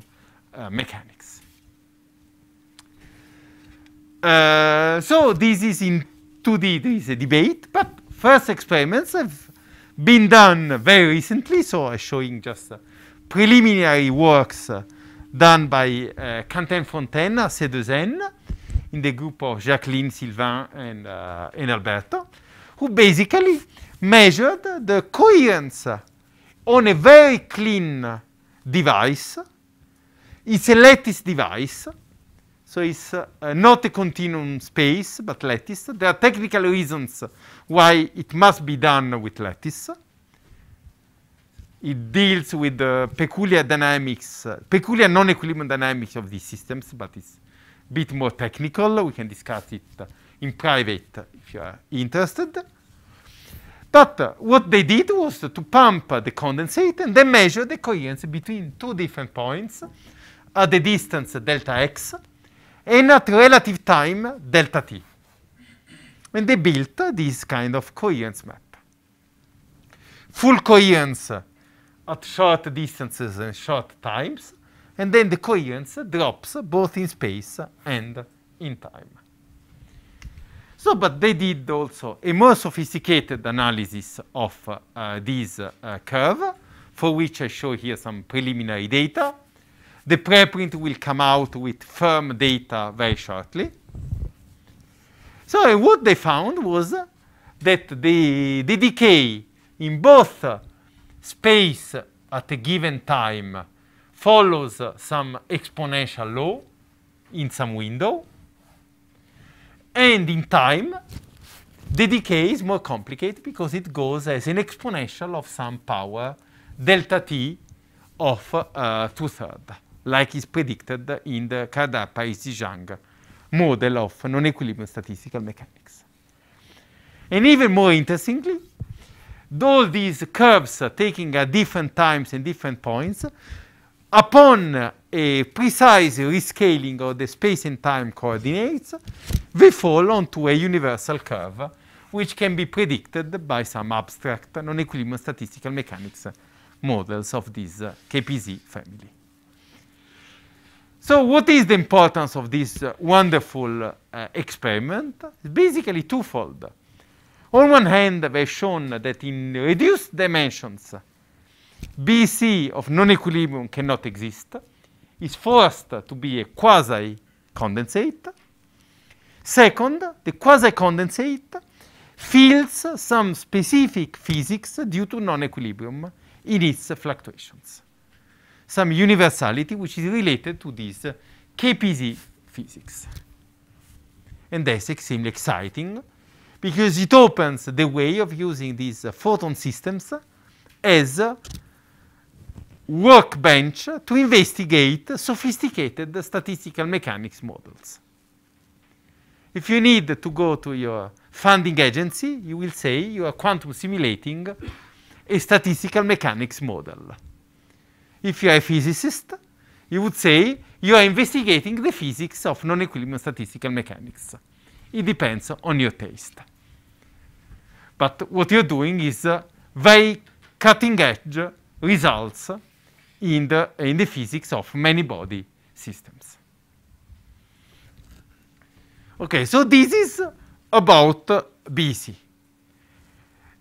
uh, mechanics. Uh, so this is in 2D, there is a debate, but first experiments have been done very recently, so I'm showing just uh, preliminary works done by uh, Quentin Fontaine à in the group of Jacqueline, Sylvain, and, uh, and Alberto, who basically measured the coherence on a very clean device. It's a lattice device, so it's uh, not a continuum space, but lattice. There are technical reasons why it must be done with lattice it deals with the peculiar dynamics, uh, peculiar non-equilibrium dynamics of these systems, but it's a bit more technical. We can discuss it uh, in private uh, if you are interested. But what they did was to pump the condensate and then measure the coherence between two different points at the distance delta x and at relative time delta t. And they built this kind of coherence map. Full coherence at short distances and short times, and then the coherence drops both in space and in time. So, but they did also a more sophisticated analysis of uh, this uh, curve, for which I show here some preliminary data. The preprint will come out with firm data very shortly. So what they found was that the, the decay in both space at a given time follows some exponential law in some window, and in time, the decay is more complicated because it goes as an exponential of some power delta t of uh, two-thirds, like is predicted in the Kardapa-Izzi-Zhang model of non-equilibrium statistical mechanics. And even more interestingly, though these curves are taking at different times and different points, upon a precise rescaling of the space and time coordinates, they fall onto a universal curve, which can be predicted by some abstract non-equilibrium statistical mechanics models of this uh, KPZ family. So what is the importance of this uh, wonderful uh, experiment? It's basically twofold. On one hand, they've shown that in reduced dimensions, BC of non-equilibrium cannot exist, is forced to be a quasi-condensate. Second, the quasi-condensate feels some specific physics due to non-equilibrium in its fluctuations, some universality which is related to this KPZ physics. And that's extremely exciting because it opens the way of using these uh, photon systems as a workbench to investigate sophisticated statistical mechanics models. If you need to go to your funding agency, you will say you are quantum simulating a statistical mechanics model. If you are a physicist, you would say you are investigating the physics of non-equilibrium statistical mechanics. It depends on your taste. But what you're doing is uh, very cutting edge results in the, in the physics of many body systems. Okay, so this is about BC.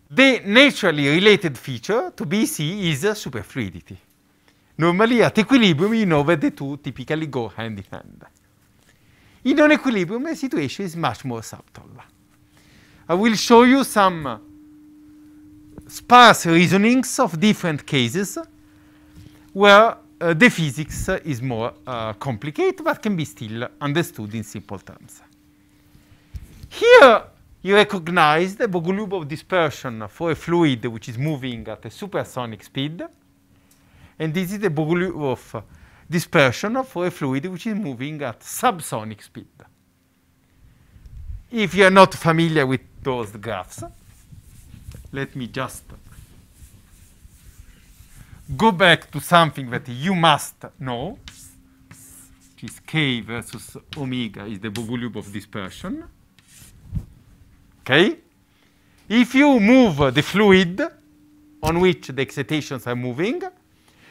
The naturally related feature to BC is superfluidity. Normally at equilibrium, you know that the two typically go hand in hand. In non-equilibrium, the situation is much more subtle. I will show you some uh, sparse reasonings of different cases where uh, the physics is more uh, complicated but can be still understood in simple terms. Here you recognize the Bogoliubov dispersion for a fluid which is moving at a supersonic speed and this is the Bogoliubov dispersion for a fluid which is moving at subsonic speed. If you are not familiar with those graphs. Let me just go back to something that you must know, which is k versus omega is the volume of dispersion. Okay? If you move the fluid on which the excitations are moving,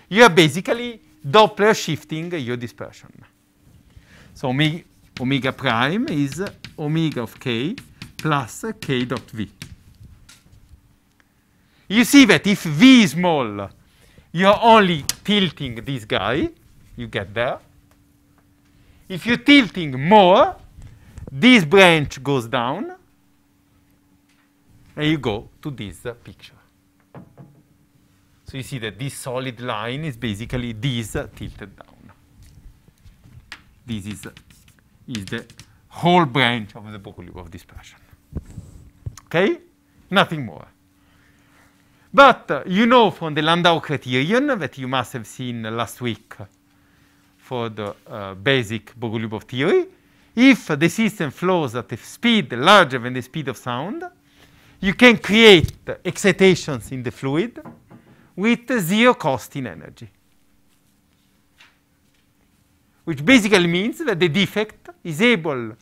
you are basically Doppler shifting your dispersion. So omega prime is omega of k plus k dot v. You see that if v is small, you're only tilting this guy. You get there. If you're tilting more, this branch goes down. And you go to this uh, picture. So you see that this solid line is basically this uh, tilted down. This is, uh, is the whole branch of the Broglie of dispersion. Okay? Nothing more. But uh, you know from the Landau criterion that you must have seen last week for the uh, basic Bogolubov theory, if the system flows at a speed larger than the speed of sound, you can create excitations in the fluid with zero cost in energy. Which basically means that the defect is able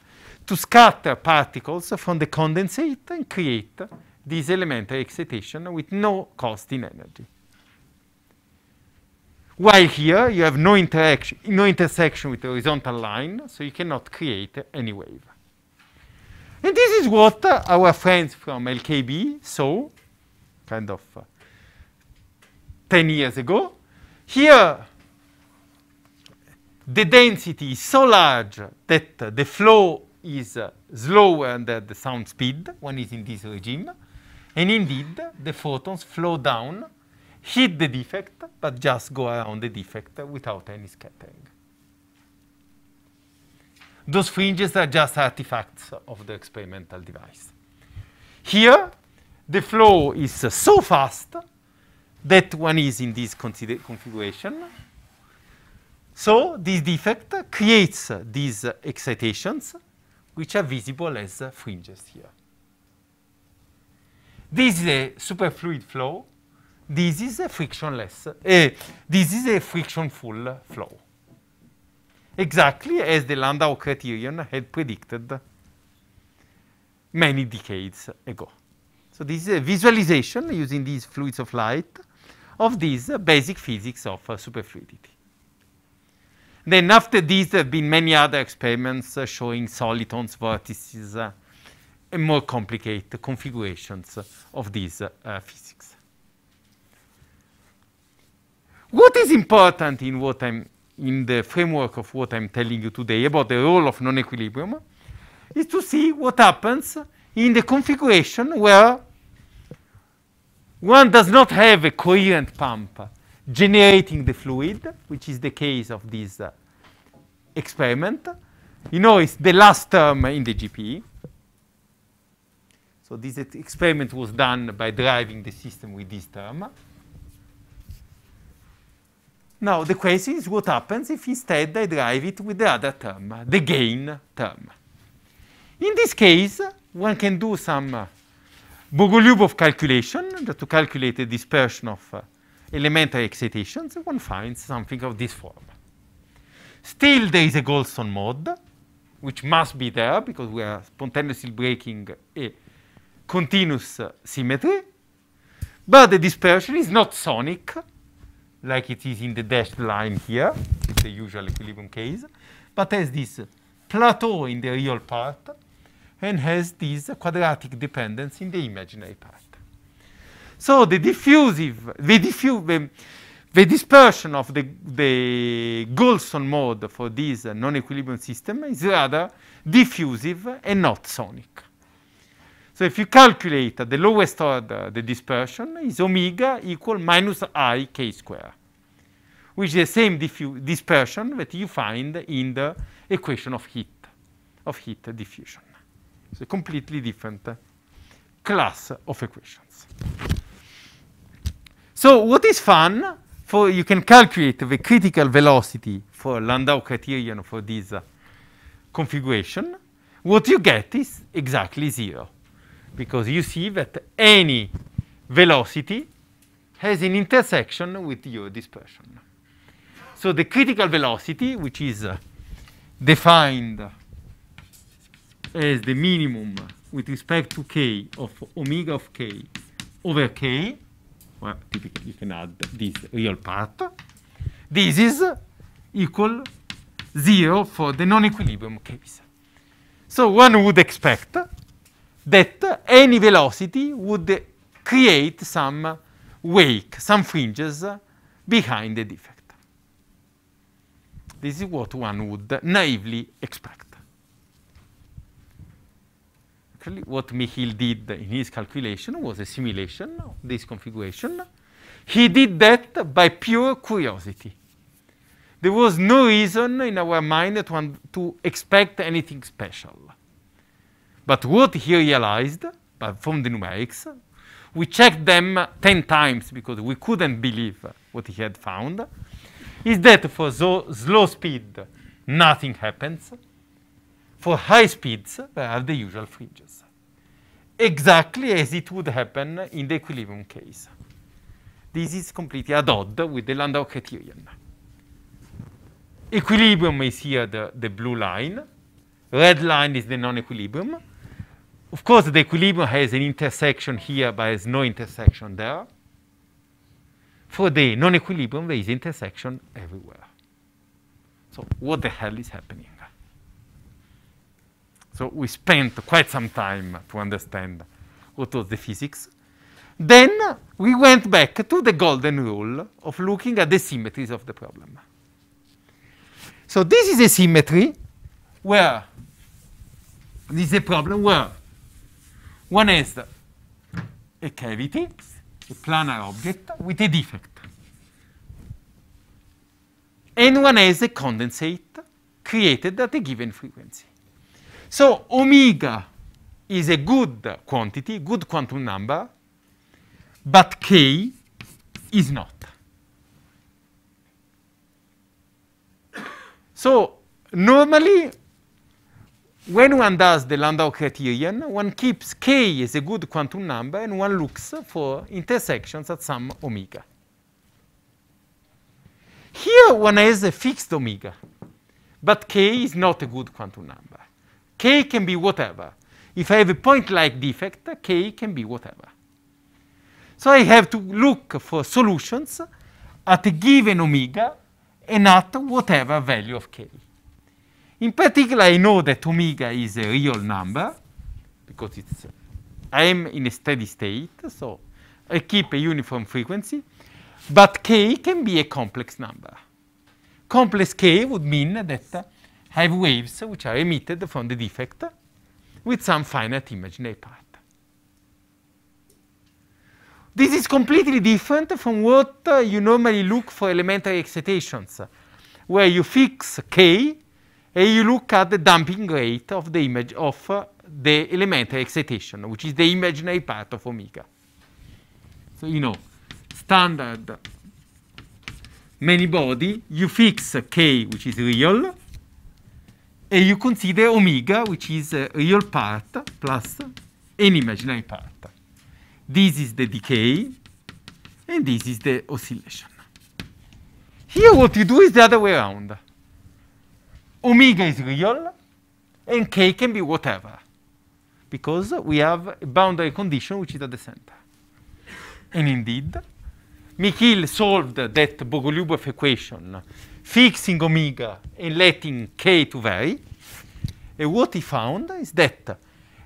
to scatter particles from the condensate and create this elementary excitation with no cost in energy. While here, you have no, interaction, no intersection with the horizontal line, so you cannot create any wave. And this is what uh, our friends from LKB saw, kind of uh, 10 years ago. Here, the density is so large that uh, the flow is uh, slower than the sound speed when it's in this regime. And indeed, the photons flow down, hit the defect, but just go around the defect without any scattering. Those fringes are just artifacts of the experimental device. Here, the flow is uh, so fast that one is in this configuration. So this defect creates uh, these uh, excitations which are visible as fringes here. This is a superfluid flow. This is a frictionless, uh, this is a frictionful flow. Exactly as the Landau criterion had predicted many decades ago. So this is a visualization using these fluids of light of this basic physics of superfluidity. Then after this, there have been many other experiments uh, showing solitons, vertices, uh, and more complicated configurations of these uh, physics. What is important in what I'm in the framework of what I'm telling you today about the role of non-equilibrium is to see what happens in the configuration where one does not have a coherent pump generating the fluid, which is the case of this uh, experiment. You know, it's the last term in the GPE. So this experiment was done by driving the system with this term. Now, the question is what happens if instead I drive it with the other term, the gain term. In this case, one can do some uh, Bogolyubov calculation to calculate the dispersion of uh, elementary excitations, one finds something of this form. Still, there is a Goldstone mode, which must be there because we are spontaneously breaking a continuous uh, symmetry. But the dispersion is not sonic, like it is in the dashed line here, it's the usual equilibrium case, but has this plateau in the real part and has this quadratic dependence in the imaginary part. So the diffusive, the, the, the dispersion of the, the mode for this uh, non-equilibrium system is rather diffusive and not sonic. So if you calculate at the lowest order the dispersion is omega equal minus i k square, which is the same dispersion that you find in the equation of heat, of heat diffusion. It's a completely different class of equations. So what is fun? For you can calculate the critical velocity for Landau criterion for this uh, configuration. What you get is exactly zero, because you see that any velocity has an intersection with your dispersion. So the critical velocity, which is uh, defined as the minimum with respect to k of omega of k over k, well, eh, you can add this real part. This is equal zero for the non-equilibrium case. So one would expect that any velocity would create some wake, some fringes behind the defect. This is what one would naively expect. exactly what Michiel did in his calculation was a simulation of this configuration. He did that by pure curiosity. There was no reason in our mind to, to expect anything special. But what he realized but from the numerics, we checked them 10 times because we couldn't believe what he had found, is that for so slow speed, nothing happens. For high speeds, there are the usual fringes exactly as it would happen in the equilibrium case. This is completely at odds with the Landau criterion. Equilibrium is here the, the blue line. Red line is the non-equilibrium. Of course, the equilibrium has an intersection here, but has no intersection there. For the non-equilibrium, there is intersection everywhere. So what the hell is happening? So we spent quite some time to understand what was the physics. Then we went back to the golden rule of looking at the symmetries of the problem. So this is a symmetry where this is a problem where one has a cavity, a planar object with a defect. And one has a condensate created at a given frequency. So omega is a good quantity, good quantum number, but k is not. So normally, when one does the Landau criterion, one keeps k as a good quantum number and one looks for intersections at some omega. Here one has a fixed omega, but k is not a good quantum number. K can be whatever. If I have a point-like defect, K can be whatever. So I have to look for solutions at a given omega and at whatever value of K. In particular, I know that omega is a real number because it's I am in a steady state, so I keep a uniform frequency. But k can be a complex number. Complex k would mean that have waves which are emitted from the defect with some finite imaginary part. This is completely different from what uh, you normally look for elementary excitations, where you fix k and you look at the damping rate of the image of uh, the elementary excitation, which is the imaginary part of omega. So you know, standard many body, you fix k, which is real, and you consider omega, which is a uh, real part plus an imaginary part. This is the decay, and this is the oscillation. Here what you do is the other way around. Omega is real, and k can be whatever, because we have a boundary condition which is at the center. And indeed, Mikhail solved that Bogoliubov equation fixing omega and letting k to vary. And what he found is that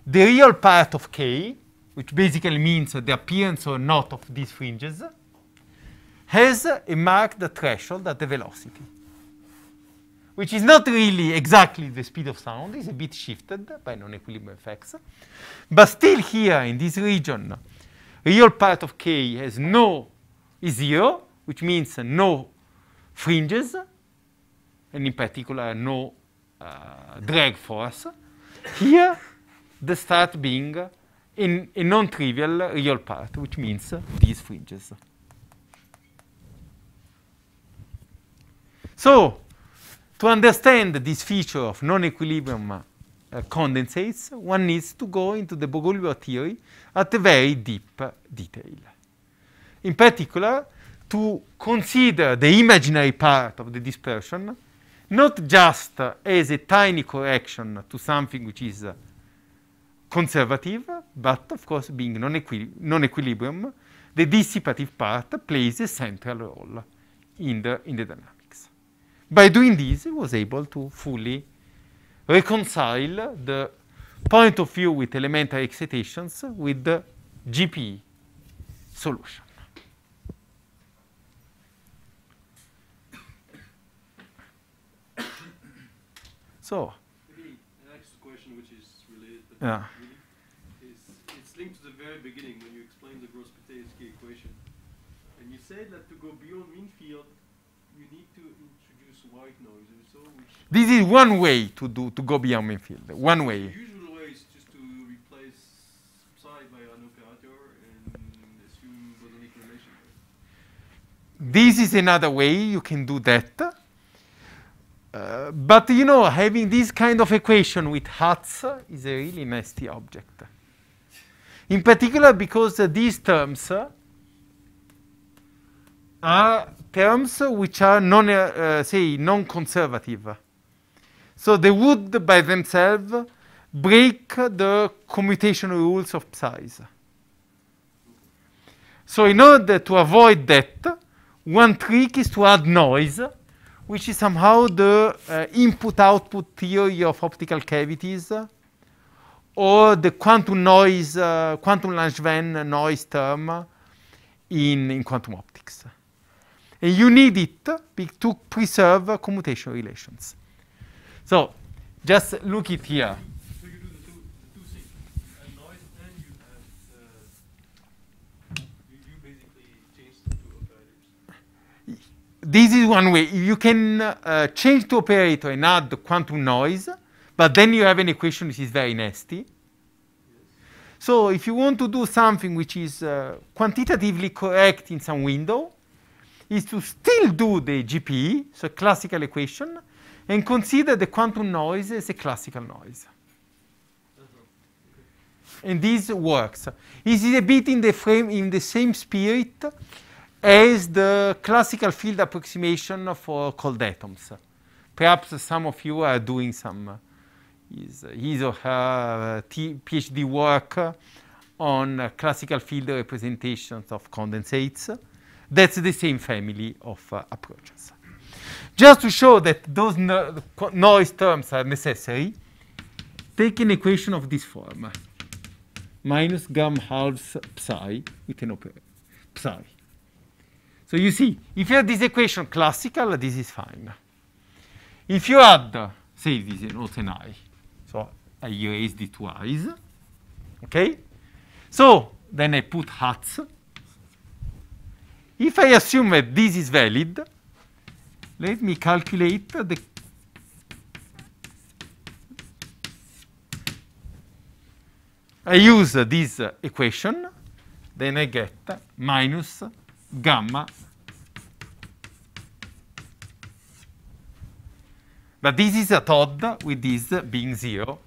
the real part of k, which basically means the appearance or not of these fringes, has a marked threshold at the velocity, which is not really exactly the speed of sound, it's a bit shifted by non-equilibrium effects. But still here in this region, real part of k has no is zero, which means no fringes, and in particular no uh, drag force, here they start being in a non-trivial real part, which means these fringes. So, to understand this feature of non-equilibrium uh, condensates, one needs to go into the Bogoliva theory at a very deep uh, detail. In particular, to consider the imaginary part of the dispersion not just uh, as a tiny correction to something which is uh, conservative, but of course being non-equilibrium, non the dissipative part plays a central role in the, in the dynamics. By doing this, I was able to fully reconcile the point of view with elementary excitations with the GPE solution. So. Maybe the next question, which is related, yeah. Really, is it's linked to the very beginning when you explained the Gross-Patensky equation. And you said that to go beyond mean field, you need to introduce white noise. So this is one way to do to go beyond mean field. One way. The usual way is just to replace psi by an operator and assume bosonic relation. This is another way you can do that. Uh, but you know, having this kind of equation with hats is a really nasty object. In particular, because uh, these terms uh, are terms which are non, uh, say, non-conservative. So they would, by themselves, break the commutation rules of psi. So in order to avoid that, one trick is to add noise which is somehow the uh, input-output theory of optical cavities, or the quantum noise, uh, quantum Langevin noise term in, in quantum optics. And you need it to preserve commutation relations. So just look it here. this is one way. You can uh, change the operator and add the quantum noise, but then you have an equation which is very nasty. So if you want to do something which is uh, quantitatively correct in some window, is to still do the GPE, so classical equation, and consider the quantum noise as a classical noise. And this works. Is it a bit in the frame, in the same spirit as the classical field approximation for cold atoms. Perhaps some of you are doing some uh, his, or her uh, PhD work on classical field representations of condensates. That's the same family of uh, approaches. Just to show that those no noise terms are necessary, take an equation of this form minus gamma halves psi with an operator psi so you see, if you have this equation classical, this is fine. If you add, say this is not an i, so I erased it twice, okay? So then I put hats. If I assume that this is valid, let me calculate the I use this equation, then I get minus gamma But this is a Todd with this being zero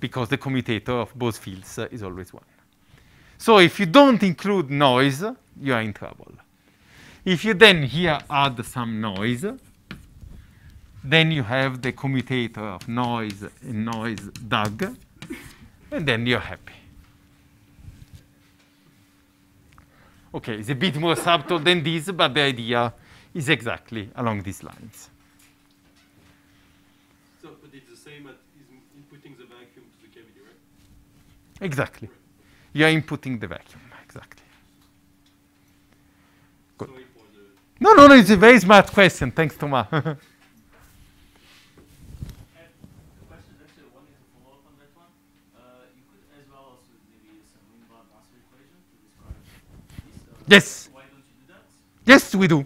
because the commutator of both fields is always one. So if you don't include noise, you are in trouble. If you then here add some noise, then you have the commutator of noise and noise dug, and then you're happy. Okay, it's a bit more subtle than this, but the idea is exactly along these lines. So, but it's the same as inputting the vacuum to the cavity, right? Exactly. Right. You are inputting the vacuum, exactly. Good. No, no, no, it's a very smart question. Thanks, Thomas. Yes. Why don't you do that? Yes, we do.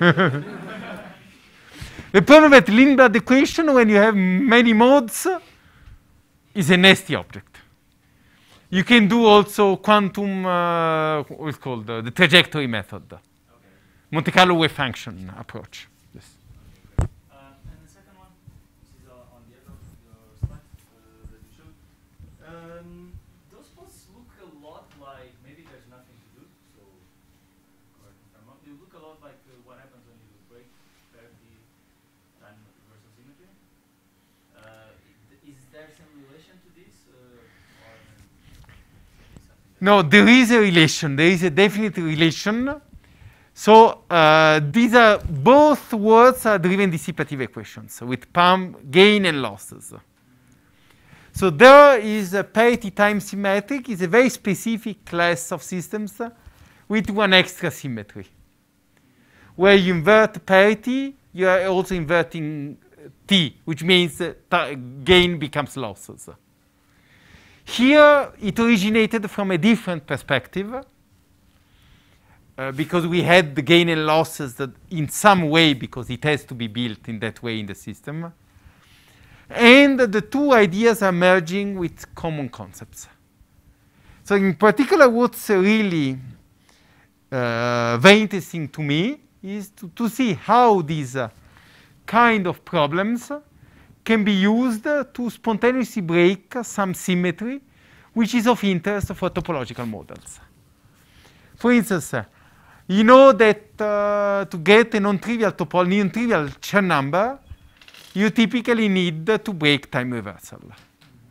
Okay. the problem with Lindblad equation when you have many modes is a nasty object. You can do also quantum, uh, what's called uh, the trajectory method, okay. Monte Carlo wave function approach. No, there is a relation. There is a definite relation. So uh, these are both words are driven dissipative equations with PAM gain and losses. So there is a parity time symmetric It's a very specific class of systems with one extra symmetry. Where you invert parity, you are also inverting T, which means gain becomes losses. Here, it originated from a different perspective uh, because we had the gain and losses that in some way, because it has to be built in that way in the system. And the two ideas are merging with common concepts. So in particular, what's really uh, very interesting to me is to, to see how these uh, kind of problems can be used to spontaneously break some symmetry, which is of interest for topological models. For instance, you know that uh, to get a non-trivial topol non-trivial number, you typically need to break time reversal.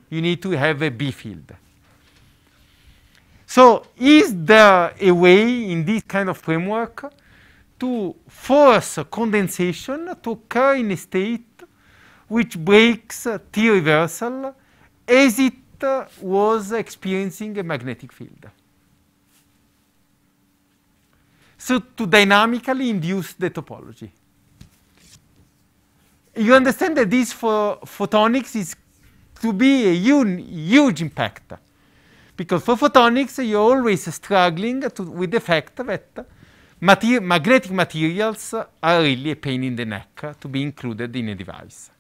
You need to have a B field. So is there a way in this kind of framework to force condensation to occur in a state which breaks T reversal as it was experiencing a magnetic field. So to dynamically induce the topology. You understand that this for photonics is to be a huge impact. Because for photonics, you're always struggling to, with the fact that magnetic materials are really a pain in the neck to be included in a device.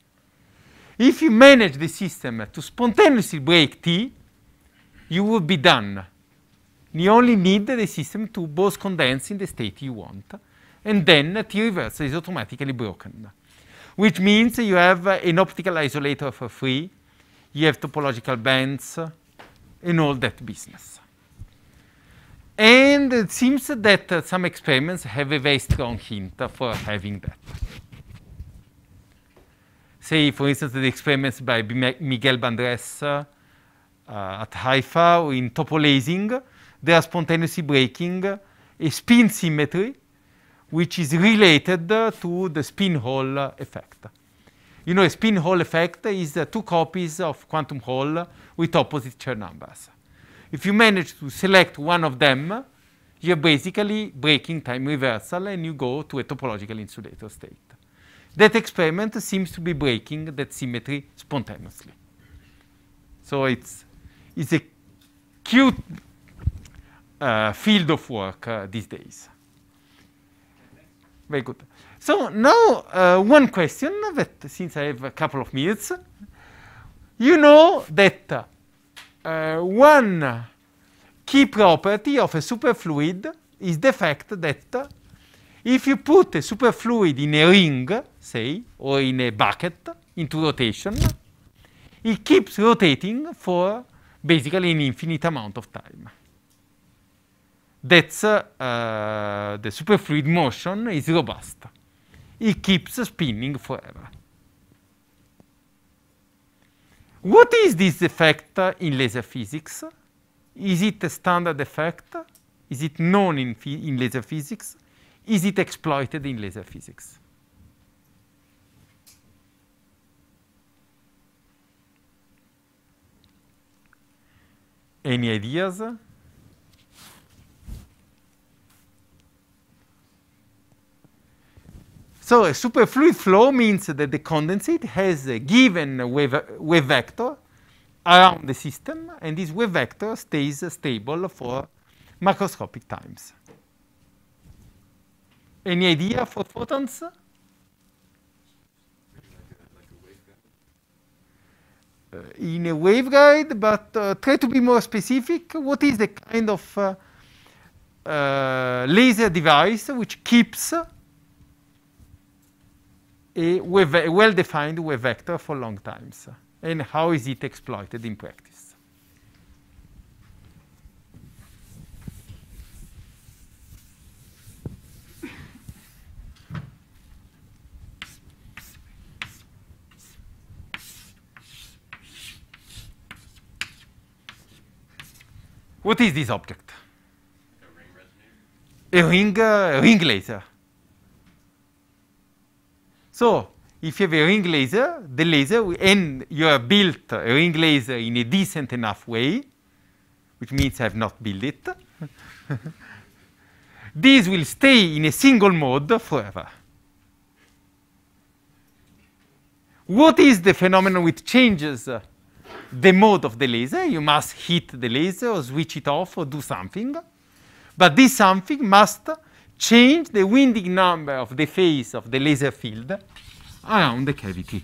If you manage the system to spontaneously break T, you will be done. You only need the system to both condense in the state you want, and then T reverse is automatically broken, which means you have an optical isolator for free, you have topological bands, and all that business. And it seems that some experiments have a very strong hint for having that say, for instance, the experiments by Miguel Bandres uh, uh, at Haifa in topolasing, they are spontaneously breaking a spin symmetry which is related to the spin hole effect. You know, a spin hole effect is two copies of quantum hole with opposite Chern numbers. If you manage to select one of them, you're basically breaking time reversal and you go to a topological insulator state that experiment seems to be breaking that symmetry spontaneously. So it's, it's a cute uh, field of work uh, these days. Very good. So now uh, one question that since I have a couple of minutes, you know that uh, one key property of a superfluid is the fact that if you put a superfluid in a ring, say, or in a bucket into rotation, it keeps rotating for basically an infinite amount of time. That's uh, uh, the superfluid motion is robust. It keeps spinning forever. What is this effect in laser physics? Is it a standard effect? Is it known in, in laser physics? Is it exploited in laser physics? Any ideas? So a superfluid flow means that the condensate has a given wave, wave vector around the system, and this wave vector stays stable for macroscopic times. Any idea for photons? Uh, in a waveguide, but uh, try to be more specific. What is the kind of uh, uh laser device which keeps a, a well-defined wave vector for long times? And how is it exploited in practice? What is this object? A ring, a ring laser. So, if you have a ring laser, the laser, and you have built a ring laser in a decent enough way, which means I have not built it, this will stay in a single mode forever. What is the phenomenon which changes uh, the mode of the laser. You must hit the laser or switch it off or do something. But this something must change the winding number of the phase of the laser field around the cavity.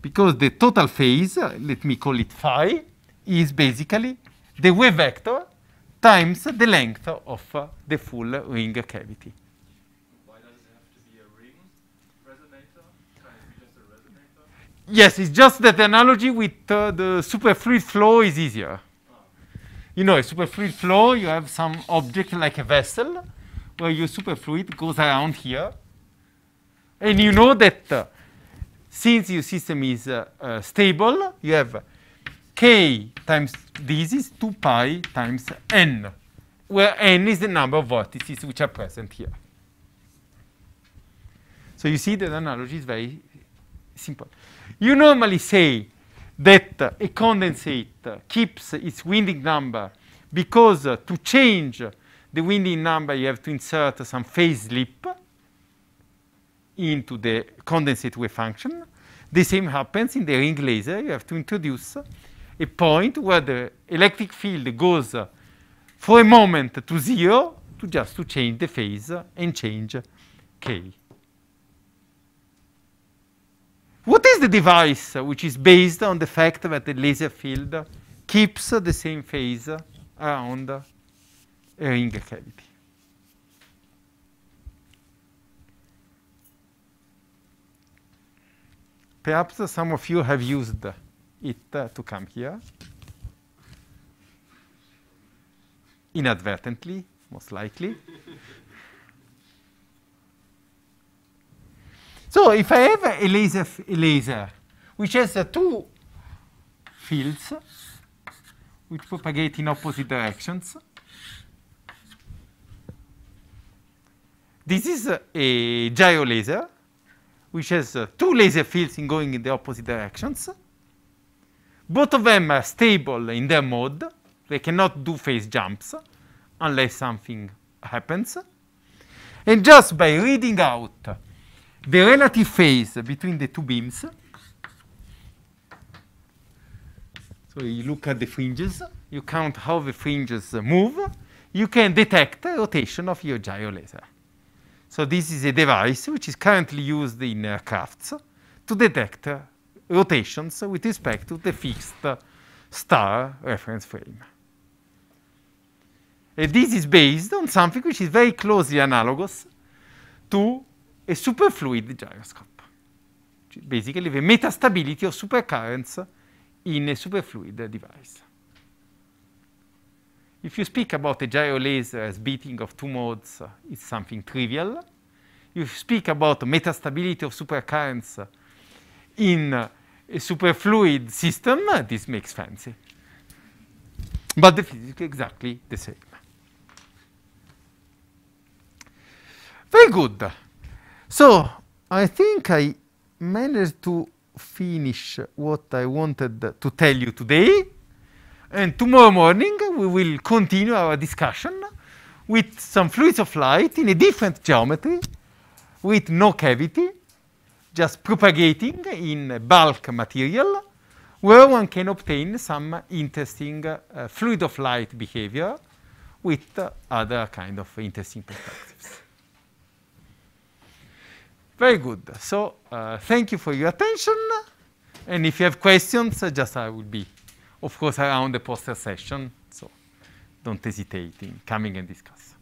Because the total phase, let me call it phi, is basically the wave vector times the length of the full ring cavity. Yes, it's just that the analogy with uh, the superfluid flow is easier. You know, a superfluid flow, you have some object like a vessel where your superfluid goes around here. And you know that uh, since your system is uh, uh stable, you have k times, this is 2 pi times n, where n is the number of vertices which are present here. So you see that analogy is very simple. You normally say that a condensate keeps its winding number because to change the winding number, you have to insert some phase slip into the condensate wave function. The same happens in the ring laser. You have to introduce a point where the electric field goes for a moment to zero to just to change the phase and change k. What is the device which is based on the fact that the laser field keeps the same phase around a eh, ring cavity? Perhaps some of you have used it to come here. Inadvertently, most likely. So if I have a laser, a laser which has uh, two fields which propagate in opposite directions, this is uh, a gyro laser which has uh, two laser fields in going in the opposite directions. Both of them are stable in their mode. They cannot do phase jumps unless something happens. And just by reading out the relative phase between the two beams. So you look at the fringes, you count how the fringes move, you can detect the rotation of your gyro laser. So this is a device which is currently used in aircrafts uh, to detect uh, rotations with respect to the fixed star reference frame. And this is based on something which is very closely analogous to a superfluid gyroscope. Basically, the metastability of supercurrents in a superfluid device. If you speak about a gyro laser as beating of two modes, uh, it's something trivial. You speak about metastability of supercurrents in uh, a superfluid system, uh, this makes fancy. But the physics is exactly the same. Very good. So I think I managed to finish what I wanted to tell you today. And tomorrow morning, we will continue our discussion with some fluids of light in a different geometry, with no cavity, just propagating in bulk material, where one can obtain some interesting uh, fluid of light behavior with uh, other kind of interesting properties. Very good. So uh, thank you for your attention. And if you have questions, uh, just I will be, of course, around the poster session. So don't hesitate in coming and discuss.